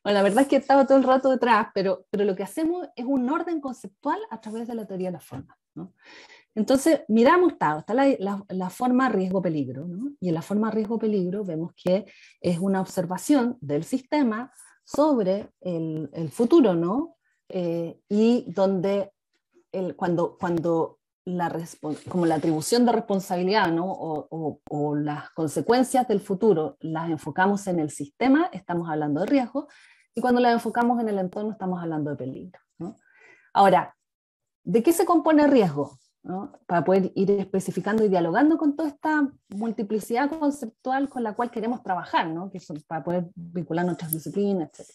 S2: la verdad es que estaba todo el rato detrás, pero, pero lo que hacemos es un orden conceptual a través de la teoría de la forma. Entonces, miramos, está, está la, forma riesgo-peligro, ¿no? y en la forma riesgo-peligro vemos que es una observación del sistema sobre el, futuro, ¿no? Eh, y donde el, cuando, cuando como la atribución de responsabilidad ¿no? o, las consecuencias del futuro las enfocamos en el sistema, estamos hablando de riesgo, y cuando las enfocamos en el entorno estamos hablando de peligro. Ahora, ¿de qué se compone riesgo? Para poder ir especificando y dialogando con toda esta multiplicidad conceptual con la cual queremos trabajar, ¿no? que para poder vincular nuestras disciplinas, etc.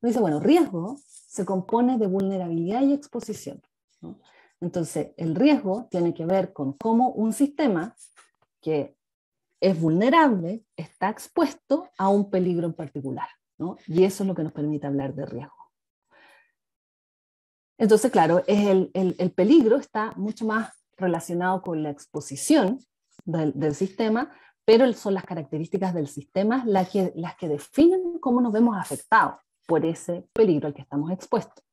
S2: dice, bueno, riesgo se compone de vulnerabilidad y exposición. ¿no? Entonces, el riesgo tiene que ver con cómo un sistema que es vulnerable está expuesto a un peligro en particular. ¿no? Y eso es lo que nos permite hablar de riesgo. Entonces, claro, el, peligro está mucho más relacionado con la exposición del, sistema, pero son las características del sistema las que, las que definen cómo nos vemos afectados por ese peligro al que estamos expuestos.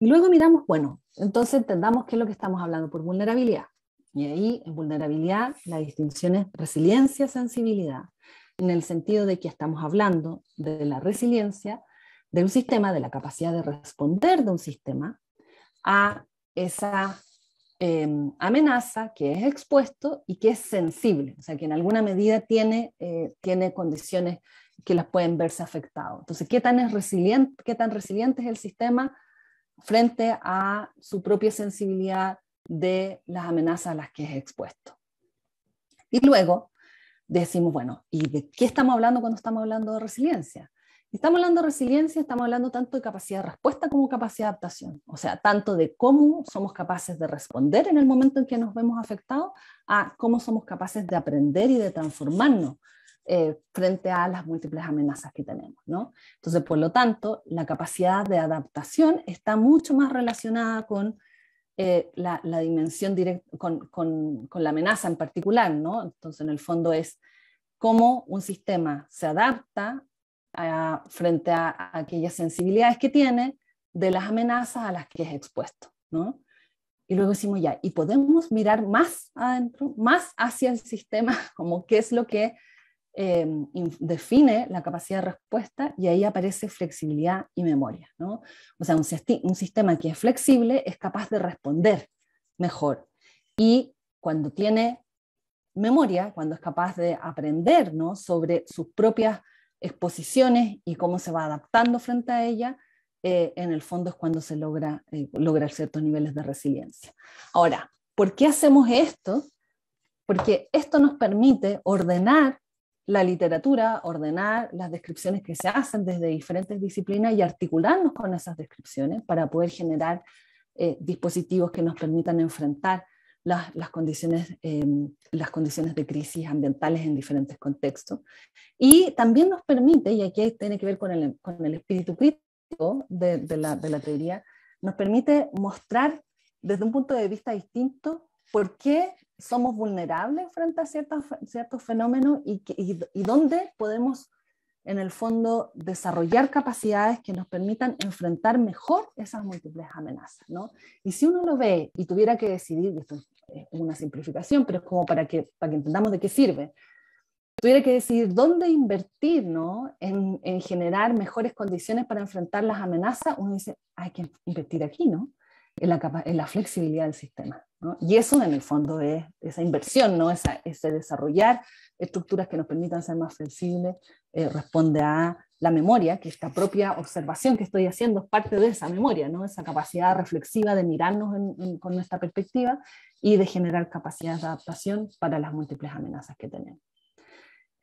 S2: Y luego miramos, bueno, entonces entendamos qué es lo que estamos hablando por vulnerabilidad. Y ahí en vulnerabilidad la distinción es resiliencia, sensibilidad, en el sentido de que estamos hablando de la resiliencia de un sistema, de la capacidad de responder de un sistema a esa em, amenaza que es expuesto y que es sensible, o sea, que en alguna medida tiene, eh, tiene condiciones que las pueden verse afectadas. Entonces, ¿qué tan, es resiliente, ¿qué tan resiliente es el sistema frente a su propia sensibilidad de las amenazas a las que es expuesto. Y luego decimos, bueno, ¿y de qué estamos hablando cuando estamos hablando de resiliencia? Estamos hablando de resiliencia, estamos hablando tanto de capacidad de respuesta como capacidad de adaptación, o sea, tanto de cómo somos capaces de responder en el momento en que nos vemos afectados, a cómo somos capaces de aprender y de transformarnos eh, frente a las múltiples amenazas que tenemos. ¿no? Entonces, por lo tanto, la capacidad de adaptación está mucho más relacionada con eh, la, dimensión directa, con, con, con, la amenaza en particular. ¿no? Entonces, en el fondo es cómo un sistema se adapta frente a, a, aquellas sensibilidades que tiene de las amenazas a las que es expuesto. ¿no? Y luego decimos ya, y podemos mirar más adentro, más hacia el sistema, [laughs] como qué es lo que Em, define la capacidad de respuesta y ahí aparece flexibilidad y memoria. O sea, un, sistema que es flexible es capaz de responder mejor y cuando tiene memoria, cuando es capaz de aprender sobre sus propias exposiciones y cómo se va adaptando frente a ella, eh, en el fondo es cuando se logra eh, lograr ciertos niveles de resiliencia. Ahora, ¿por qué hacemos esto? Porque esto nos permite ordenar la literatura, ordenar las descripciones que se hacen desde diferentes disciplinas y articularnos con esas descripciones para poder generar eh, dispositivos que nos permitan enfrentar las, condiciones, em, las condiciones de crisis ambientales en diferentes contextos. Y también nos permite, y aquí tiene que ver con el, espíritu crítico de, la, de la teoría, nos permite mostrar desde un punto de vista distinto por qué somos vulnerables frente a ciertos, fenómenos y, dónde podemos, en el fondo, desarrollar capacidades que nos permitan enfrentar mejor esas múltiples amenazas. ¿no? Y si uno lo ve y tuviera que decidir, y esto es una simplificación, pero es como para que, para que entendamos de qué sirve, tuviera que decidir dónde invertir ¿no? en, en generar mejores condiciones para enfrentar las amenazas, uno dice, hay que invertir aquí, ¿no? en la, flexibilidad del sistema. Y eso en el fondo es esa inversión, ¿no? ese desarrollar estructuras que nos permitan ser más flexibles, eh, responde a la memoria, que esta propia observación que estoy haciendo es parte de esa memoria, ¿no? esa capacidad reflexiva de mirarnos con nuestra perspectiva y de generar capacidad de adaptación para las múltiples amenazas que tenemos.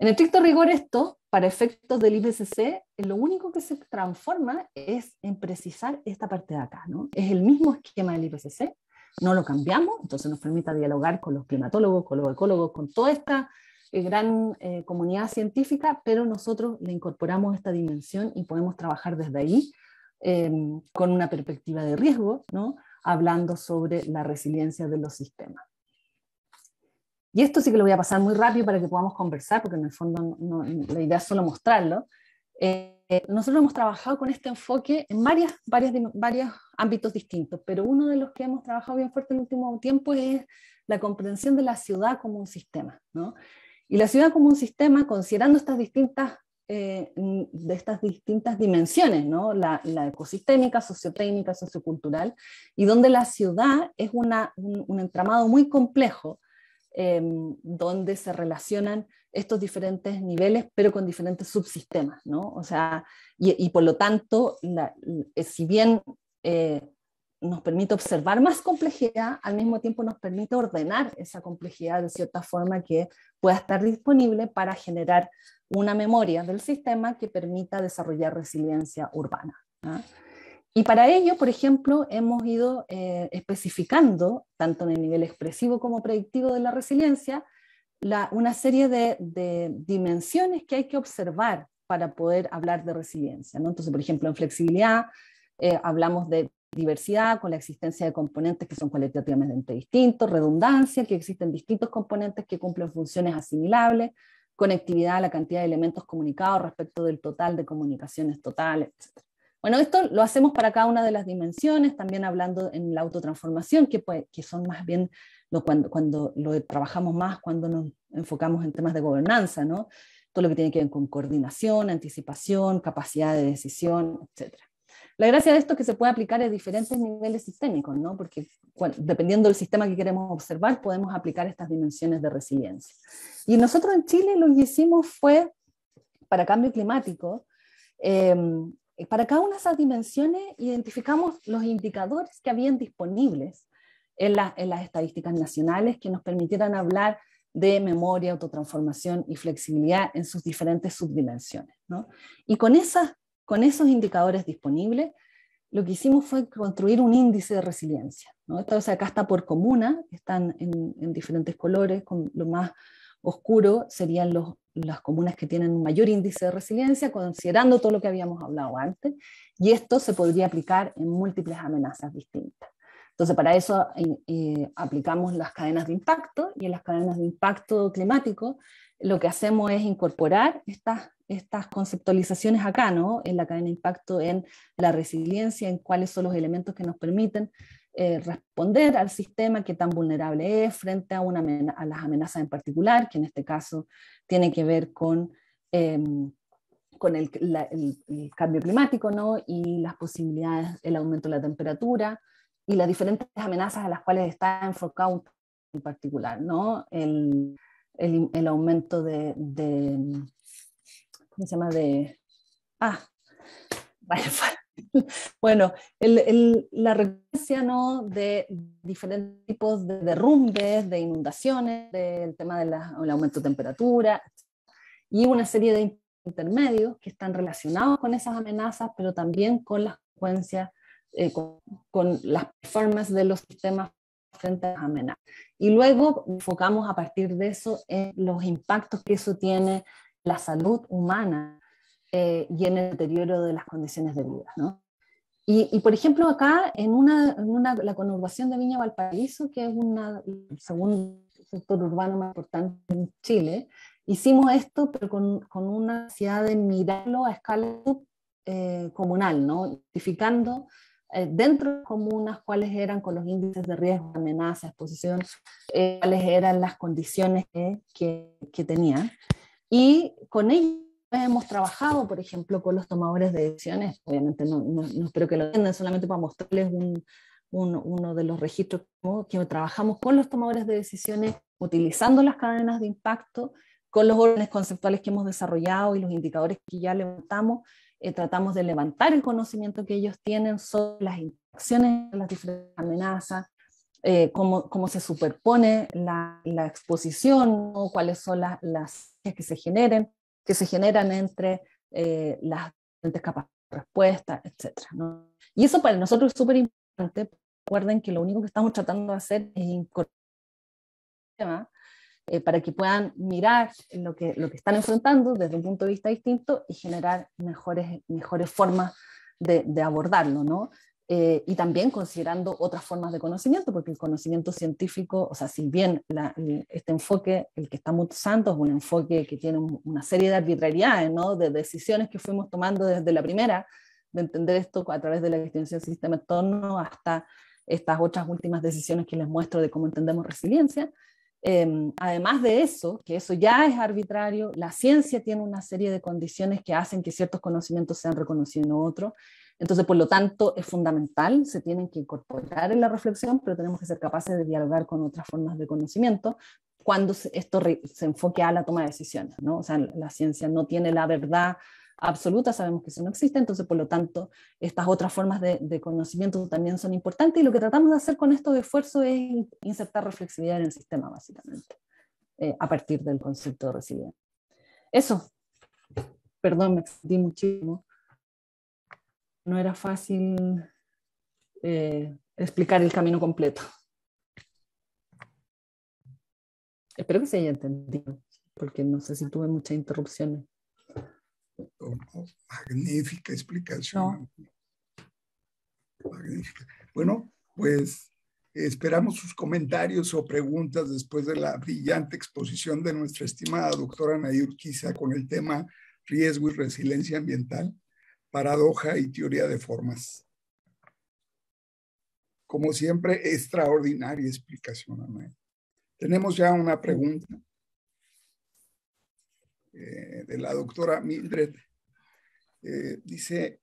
S2: En estricto rigor esto, para efectos del IPCC, lo único que se transforma es en precisar esta parte de acá. ¿no? Es el mismo esquema del IPCC, no lo cambiamos, entonces nos permite dialogar con los climatólogos, con los ecólogos, con toda esta eh, gran eh, comunidad científica, pero nosotros le incorporamos esta dimensión y podemos trabajar desde ahí em, con una perspectiva de riesgo, ¿no? hablando sobre la resiliencia de los sistemas. Y esto sí que lo voy a pasar muy rápido para que podamos conversar, porque en el fondo la idea es solo mostrarlo. Eh, nosotros hemos trabajado con este enfoque en varias, varios ámbitos distintos, pero uno de los que hemos trabajado bien fuerte en el último tiempo es la comprensión de la ciudad como un sistema. ¿no? Y la ciudad como un sistema, considerando estas distintas, eh, de estas distintas dimensiones, ¿no? la, ecosistémica, sociotécnica, sociocultural, y donde la ciudad es una, un entramado muy complejo Em, donde se relacionan estos diferentes niveles, pero con diferentes subsistemas, ¿no? O sea, y, por lo tanto, eh, si bien eh, nos permite observar más complejidad, al mismo tiempo nos permite ordenar esa complejidad de cierta forma que pueda estar disponible para generar una memoria del sistema que permita desarrollar resiliencia urbana. Y para ello, por ejemplo, hemos ido eh, especificando, tanto en el nivel expresivo como predictivo de la resiliencia, una serie de, dimensiones que hay que observar para poder hablar de resiliencia. Entonces, por ejemplo, en flexibilidad eh, hablamos de diversidad, con la existencia de componentes que son cualitativamente distintos, redundancia, que existen distintos componentes que cumplen funciones asimilables, conectividad a la cantidad de elementos comunicados respecto del total de comunicaciones totales, etc. Bueno, esto lo hacemos para cada una de las dimensiones, también hablando en la autotransformación, que, que son más bien cuando, cuando lo trabajamos más, cuando nos enfocamos en temas de gobernanza, ¿no? todo lo que tiene que ver con coordinación, anticipación, capacidad de decisión, etc. La gracia de esto es que se puede aplicar a diferentes niveles sistémicos, ¿no? porque dependiendo del sistema que queremos observar, podemos aplicar estas dimensiones de resiliencia. Y nosotros en Chile lo que hicimos fue, para cambio climático, em, eh, para cada una de esas dimensiones identificamos los indicadores que habían disponibles en, las estadísticas nacionales que nos permitieran hablar de memoria, autotransformación y flexibilidad en sus diferentes subdimensiones. Y con, esos indicadores disponibles, lo que hicimos fue construir un índice de resiliencia. acá está por comuna, están en diferentes colores, con lo más oscuro serían los, las comunas que tienen mayor índice de resiliencia, considerando todo lo que habíamos hablado antes, y esto se podría aplicar en múltiples amenazas distintas. Entonces, para eso eh, eh, aplicamos las cadenas de impacto y en las cadenas de impacto climático lo que hacemos es incorporar estas, estas conceptualizaciones acá, ¿no? En la cadena de impacto, en la resiliencia, en cuáles son los elementos que nos permiten eh, responder al sistema que tan vulnerable es frente a, una, a las amenazas en particular, que en este caso tiene que ver con, em, con el, cambio climático ¿no? y las posibilidades, el aumento de la temperatura y las diferentes amenazas a las cuales está enfocado en particular, ¿no? el, el aumento de, ¿cómo se llama? De, ah, [laughs] vaya, [laughs] Bueno, la recurrencia ¿no? de diferentes tipos de derrumbes, de inundaciones, del tema del aumento de temperatura y una serie de intermedios que están relacionados con esas amenazas, pero también con las consecuencias, eh, con, las formas de los sistemas frente a las amenazas. Y luego enfocamos a partir de eso en los impactos que eso tiene la salud humana eh, y en el deterioro de las condiciones de vida. ¿no? Y, por ejemplo, acá en una, en una, la conurbación de Viña Valparaíso, que es un el segundo sector urbano más importante en Chile, hicimos esto, pero con, con una necesidad de mirarlo a escala eh, comunal, ¿no? identificando eh, dentro de comunas cuáles eran con los índices de riesgo, amenaza, exposición, eh, cuáles eran las condiciones que, que, que tenían. Y con ello hemos trabajado, por ejemplo, con los tomadores de decisiones. Obviamente no, espero que lo entiendan, solamente para mostrarles uno de los registros que trabajamos con los tomadores de decisiones, utilizando las cadenas de impacto, con los órdenes conceptuales que hemos desarrollado y los indicadores que ya levantamos. Eh, tratamos de levantar el conocimiento que ellos tienen sobre las acciones, las diferentes amenazas, eh, cómo, se superpone la, exposición, o cuáles son las, las que se generen que se generan entre eh, las diferentes capas de respuesta, etc. ¿no? Y eso para nosotros es súper importante. Recuerden que lo único que estamos tratando de hacer es incorporar ¿ah? tema eh, para que puedan mirar lo que, lo que están enfrentando desde un punto de vista distinto y generar mejores, mejores formas de, de abordarlo, ¿no? Eh, y también considerando otras formas de conocimiento, porque el conocimiento científico, o sea, si bien eh, este enfoque, el que estamos usando, es un enfoque que tiene una serie de arbitrariedades, ¿no? de decisiones que fuimos tomando desde la primera, de entender esto a través de la del sistema-entorno hasta estas otras últimas decisiones que les muestro de cómo entendemos resiliencia. Em, además de eso, que eso ya es arbitrario, la ciencia tiene una serie de condiciones que hacen que ciertos conocimientos sean reconocidos en otros, entonces, por lo tanto, es fundamental, se tienen que incorporar en la reflexión, pero tenemos que ser capaces de dialogar con otras formas de conocimiento cuando esto se enfoque a la toma de decisiones. ¿no? O sea, la ciencia no tiene la verdad absoluta, sabemos que eso no existe, entonces por lo tanto estas otras formas de, conocimiento también son importantes y lo que tratamos de hacer con estos esfuerzos es insertar reflexividad en el sistema básicamente, eh, a partir del concepto de resiliencia. Eso, perdón, me extendí muchísimo no era fácil eh, explicar el camino completo. Espero que se haya entendido, porque no sé si tuve muchas interrupciones.
S1: Magnífica explicación. Bueno, pues esperamos sus comentarios o preguntas después de la brillante exposición de nuestra estimada doctora Nayur Kiza con el tema riesgo y resiliencia ambiental paradoja y teoría de formas. Como siempre, extraordinaria explicación, Tenemos ya una pregunta eh, de la doctora Mildred. Eh, dice,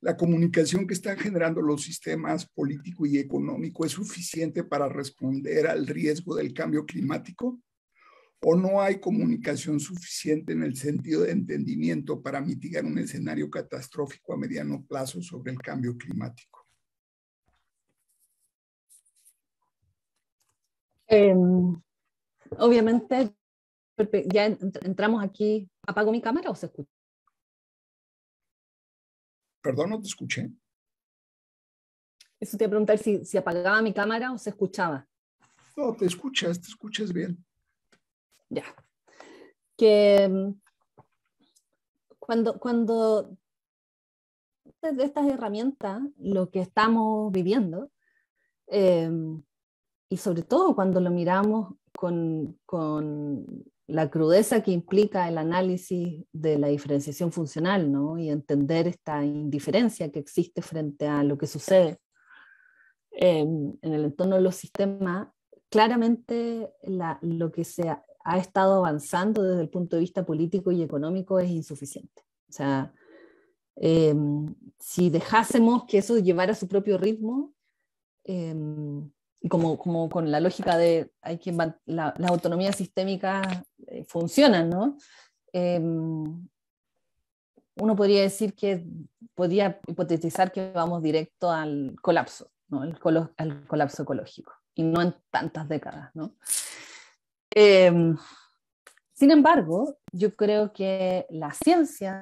S1: ¿la comunicación que están generando los sistemas político y económico es suficiente para responder al riesgo del cambio climático? o no hay comunicación suficiente en el sentido de entendimiento para mitigar un escenario catastrófico a mediano plazo sobre el cambio climático? Em,
S2: obviamente, ya entramos aquí. ¿Apago mi cámara o se escucha?
S1: Perdón, no te escuché.
S2: Eso te iba a preguntar si, si apagaba mi cámara o se escuchaba.
S1: No, te escuchas, te escuchas bien.
S2: Ya. Que mm, cuando, cuando estas herramientas, lo que estamos viviendo, em, y sobre todo cuando lo miramos con, la crudeza que implica el análisis de la diferenciación funcional, Y entender esta indiferencia que existe frente a lo que sucede em, en el entorno de los sistemas, claramente lo que se ha estado avanzando desde el punto de vista político y económico es insuficiente. O sea, em, si dejásemos que eso llevara su propio ritmo, em, como, como, con la lógica de hay que, la, las autonomías sistémicas eh, funcionan, em, uno podría decir que podría hipotetizar que vamos directo al colapso, ¿no? al colapso ecológico, y no en tantas décadas, ¿no? Em, sin embargo, yo creo que la ciencia,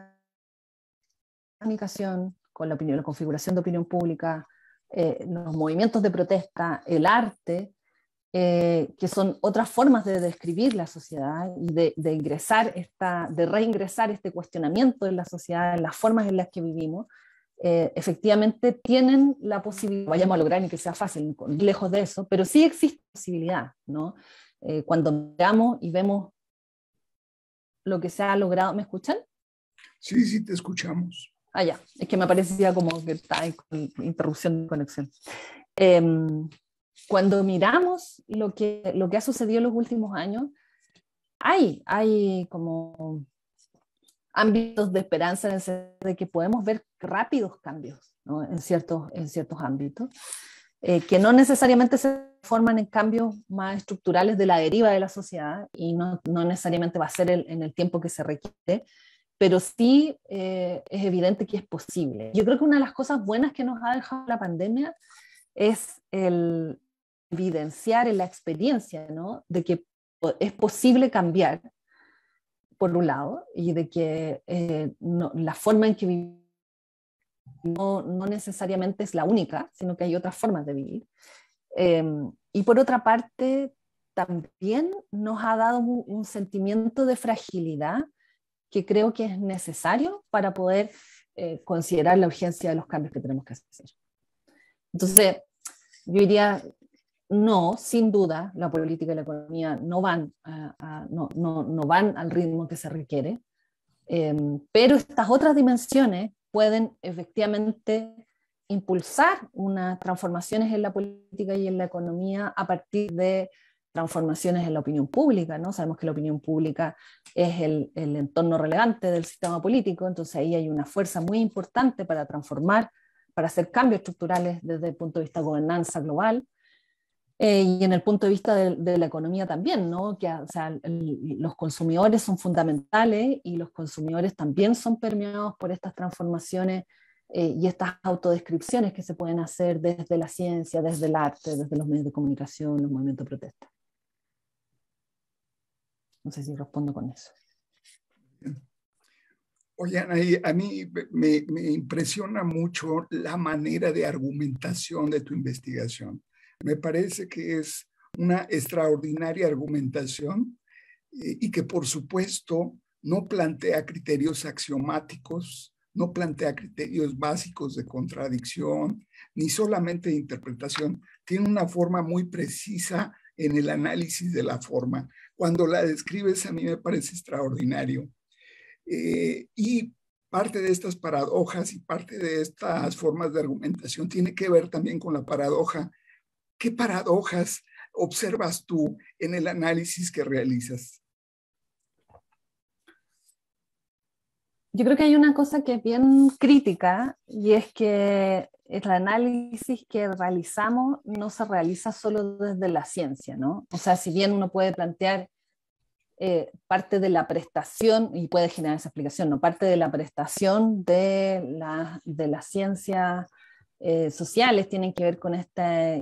S2: la comunicación, con la, opinión, la configuración de opinión pública, eh, los movimientos de protesta, el arte, eh, que son otras formas de describir la sociedad y de, ingresar esta, de reingresar este cuestionamiento en la sociedad, en las formas en las que vivimos, eh, efectivamente tienen la posibilidad, vayamos a lograr ni que sea fácil, lejos de eso, pero sí existe posibilidad, ¿no? Eh, cuando miramos y vemos lo que se ha logrado. ¿Me escuchan? Sí, sí, te escuchamos. Ah, ya, es que me parecía como que está en interrupción de conexión. Em, cuando miramos lo que, lo que ha sucedido en los últimos años, hay, hay como ámbitos de esperanza en el sentido de que podemos ver rápidos cambios en, ciertos, en ciertos ámbitos. Eh, que no necesariamente se forman en cambios más estructurales de la deriva de la sociedad y no, no necesariamente va a ser en el tiempo que se requiere, pero sí eh, es evidente que es posible. Yo creo que una de las cosas buenas que nos ha dejado la pandemia es el evidenciar en la experiencia ¿no? de que es posible cambiar, por un lado, y de que eh, la forma en que vivimos no, necesariamente es la única, sino que hay otras formas de vivir. Em, y por otra parte, también nos ha dado un, sentimiento de fragilidad que creo que es necesario para poder eh, considerar la urgencia de los cambios que tenemos que hacer. Entonces, yo diría, no, sin duda, la política y la economía no van, no, van al ritmo que se requiere, em, pero estas otras dimensiones pueden efectivamente impulsar unas transformaciones en la política y en la economía a partir de transformaciones en la opinión pública, ¿no? Sabemos que la opinión pública es el, el entorno relevante del sistema político, entonces ahí hay una fuerza muy importante para transformar, para hacer cambios estructurales desde el punto de vista de gobernanza global, eh, y en el punto de vista de, la economía también, ¿no? que o sea, los consumidores son fundamentales y los consumidores también son permeados por estas transformaciones eh, y estas autodescripciones que se pueden hacer desde la ciencia, desde el arte, desde los medios de comunicación, los movimientos de protesta. No sé si respondo con eso.
S1: Ana, a mí me impresiona mucho la manera de argumentación de tu investigación me parece que es una extraordinaria argumentación eh, y que por supuesto no plantea criterios axiomáticos, no plantea criterios básicos de contradicción, ni solamente de interpretación. Tiene una forma muy precisa en el análisis de la forma. Cuando la describes a mí me parece extraordinario. Eh, y parte de estas paradojas y parte de estas formas de argumentación tiene que ver también con la paradoja ¿Qué paradojas observas tú en el análisis que realizas? Yo creo
S2: que hay una cosa que es bien crítica y es que el análisis que realizamos no se realiza solo desde la ciencia, ¿no? O sea, si bien uno puede plantear eh, parte de la prestación, y puede generar esa explicación, ¿no? Parte de la prestación de de la ciencia eh, sociales tienen que ver con esta,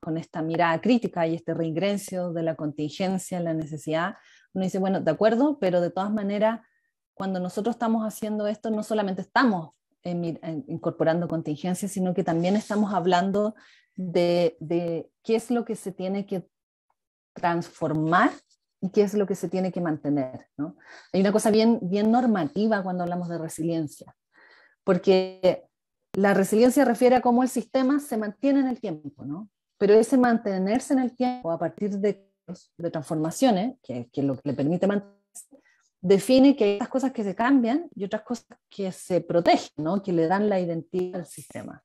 S2: con esta mirada crítica y este reingreso de la contingencia, la necesidad. Uno dice, bueno, de acuerdo, pero de todas maneras, cuando nosotros estamos haciendo esto, no solamente estamos incorporando contingencia, sino que también estamos hablando de, de qué es lo que se tiene que transformar y qué es lo que se tiene que mantener. ¿no? Hay una cosa bien, bien normativa cuando hablamos de resiliencia, porque la resiliencia refiere a cómo el sistema se mantiene en el tiempo, ¿no? Pero ese mantenerse en el tiempo a partir de, transformaciones, que, que lo que le permite mantenerse, define que hay otras cosas que se cambian y otras cosas que se protegen, ¿no? que le dan la identidad al sistema.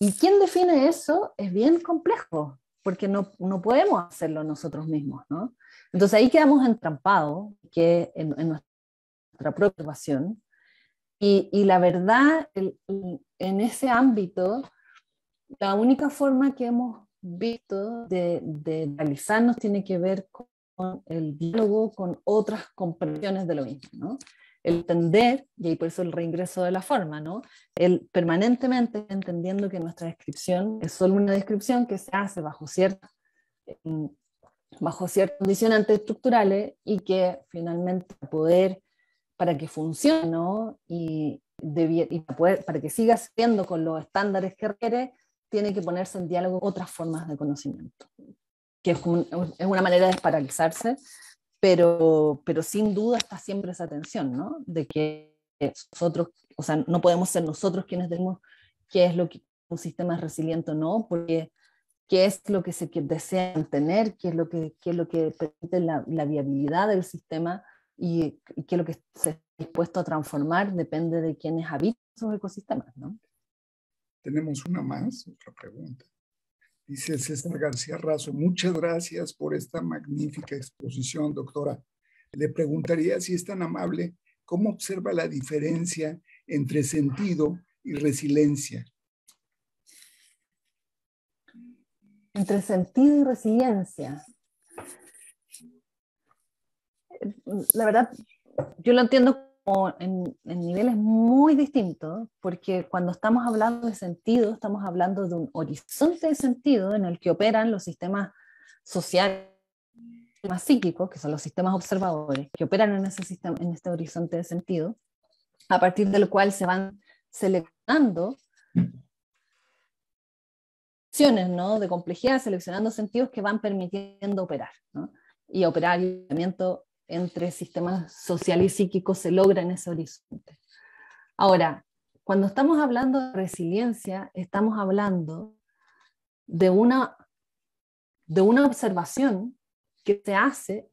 S2: Y quién define eso es bien complejo, porque no, podemos hacerlo nosotros mismos. ¿no? Entonces ahí quedamos entrampados que en, nuestra propia y, la verdad, en ese ámbito, la única forma que hemos visto de, de realizarnos tiene que ver con el diálogo con otras comprensiones de lo mismo, ¿no? El entender, y ahí por eso el reingreso de la forma, ¿no? El permanentemente entendiendo que nuestra descripción es solo una descripción que se hace bajo ciertas bajo ciertos condicionantes estructurales y que finalmente poder para que funcione y, para que siga siendo con los estándares que requiere, tiene que ponerse en diálogo otras formas de conocimiento, que es, una manera de paralizarse, pero, pero sin duda está siempre esa tensión, ¿no? de que nosotros, o sea, no podemos ser nosotros quienes demos qué es lo que un sistema es resiliente o no, porque qué es lo que se desea mantener, qué es lo que, qué es lo que permite la, la viabilidad del sistema y, y que lo que se está dispuesto a transformar depende de quienes habitan esos ecosistemas, ¿no?
S1: Tenemos una más, otra pregunta. Dice César García Razo, muchas gracias por esta magnífica exposición, doctora. Le preguntaría si es tan amable, ¿cómo observa la diferencia entre sentido y resiliencia?
S2: Entre sentido y resiliencia la verdad, yo lo entiendo en, niveles muy distintos, porque cuando estamos hablando de sentido, estamos hablando de un horizonte de sentido en el que operan los sistemas sociales más psíquicos, que son los sistemas observadores, que operan en, ese sistema, en este horizonte de sentido, a partir del cual se van seleccionando opciones ¿no? de complejidad, seleccionando sentidos que van permitiendo operar, y operar y entre sistemas social y psíquico se logra en ese horizonte. Ahora, cuando estamos hablando de resiliencia, estamos hablando de una, de una observación que se hace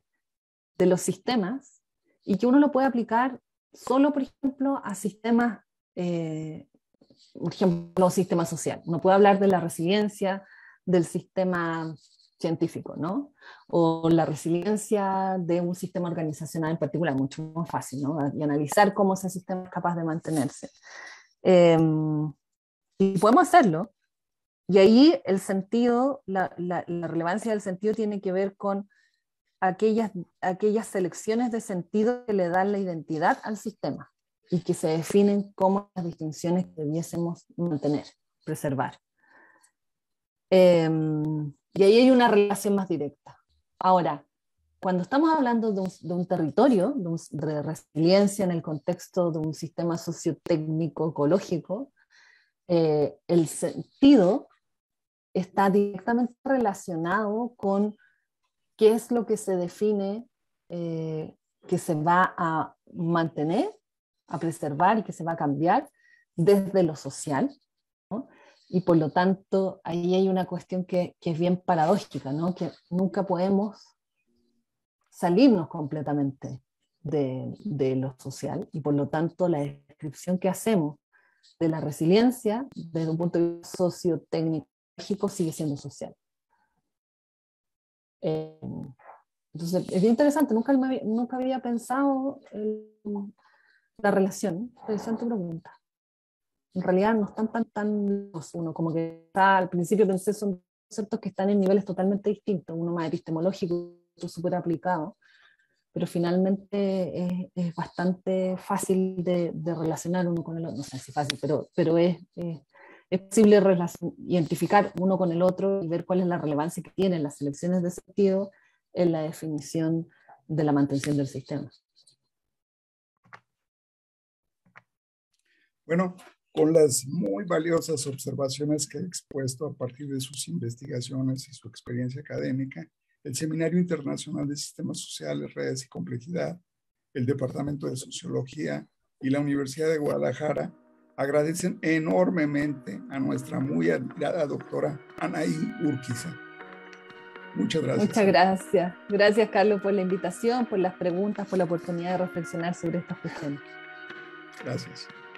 S2: de los sistemas y que uno lo puede aplicar solo, por ejemplo, a sistemas, eh, por ejemplo, sistema social. No puede hablar de la resiliencia, del sistema científico, ¿no? O la resiliencia de un sistema organizacional en particular, mucho más fácil, ¿no? Y analizar cómo ese sistema es capaz de mantenerse. Em, y podemos hacerlo. Y ahí el sentido, la, relevancia del sentido tiene que ver con aquellas, aquellas selecciones de sentido que le dan la identidad al sistema y que se definen como las distinciones que debiésemos mantener, preservar. Eh, y ahí hay una relación más directa. Ahora, cuando estamos hablando de un, territorio, de, resiliencia en el contexto de un sistema sociotécnico ecológico, eh, el sentido está directamente relacionado con qué es lo que se define eh, que se va a mantener, a preservar y que se va a cambiar desde lo social, y por lo tanto, ahí hay una cuestión que, es bien paradójica, que nunca podemos salirnos completamente de, lo social y por lo tanto la descripción que hacemos de la resiliencia desde un punto de vista sociotécnico sigue siendo social. Eh, entonces, es bien interesante, nunca, nunca había pensado la relación. Interesante pregunta en realidad no están tan tan uno como que está, al principio pensé son conceptos que están en niveles totalmente distintos, uno más epistemológico, otro súper aplicado, pero finalmente es, es bastante fácil de, de, relacionar uno con el otro, no sé si fácil, pero, pero es, es, posible identificar uno con el otro y ver cuál es la relevancia que tienen las selecciones de sentido en la definición de la mantención del sistema.
S1: Bueno, con las muy valiosas observaciones que ha expuesto a partir de sus investigaciones y su experiencia académica, el Seminario Internacional de Sistemas Sociales, Redes y Complejidad, el Departamento de Sociología y la Universidad de Guadalajara agradecen enormemente a nuestra muy admirada doctora Anaí Urquiza. Muchas gracias. Muchas
S2: gracias. Gracias, Carlos, por la invitación, por las preguntas, por la oportunidad de reflexionar sobre estas cuestiones.
S1: Gracias.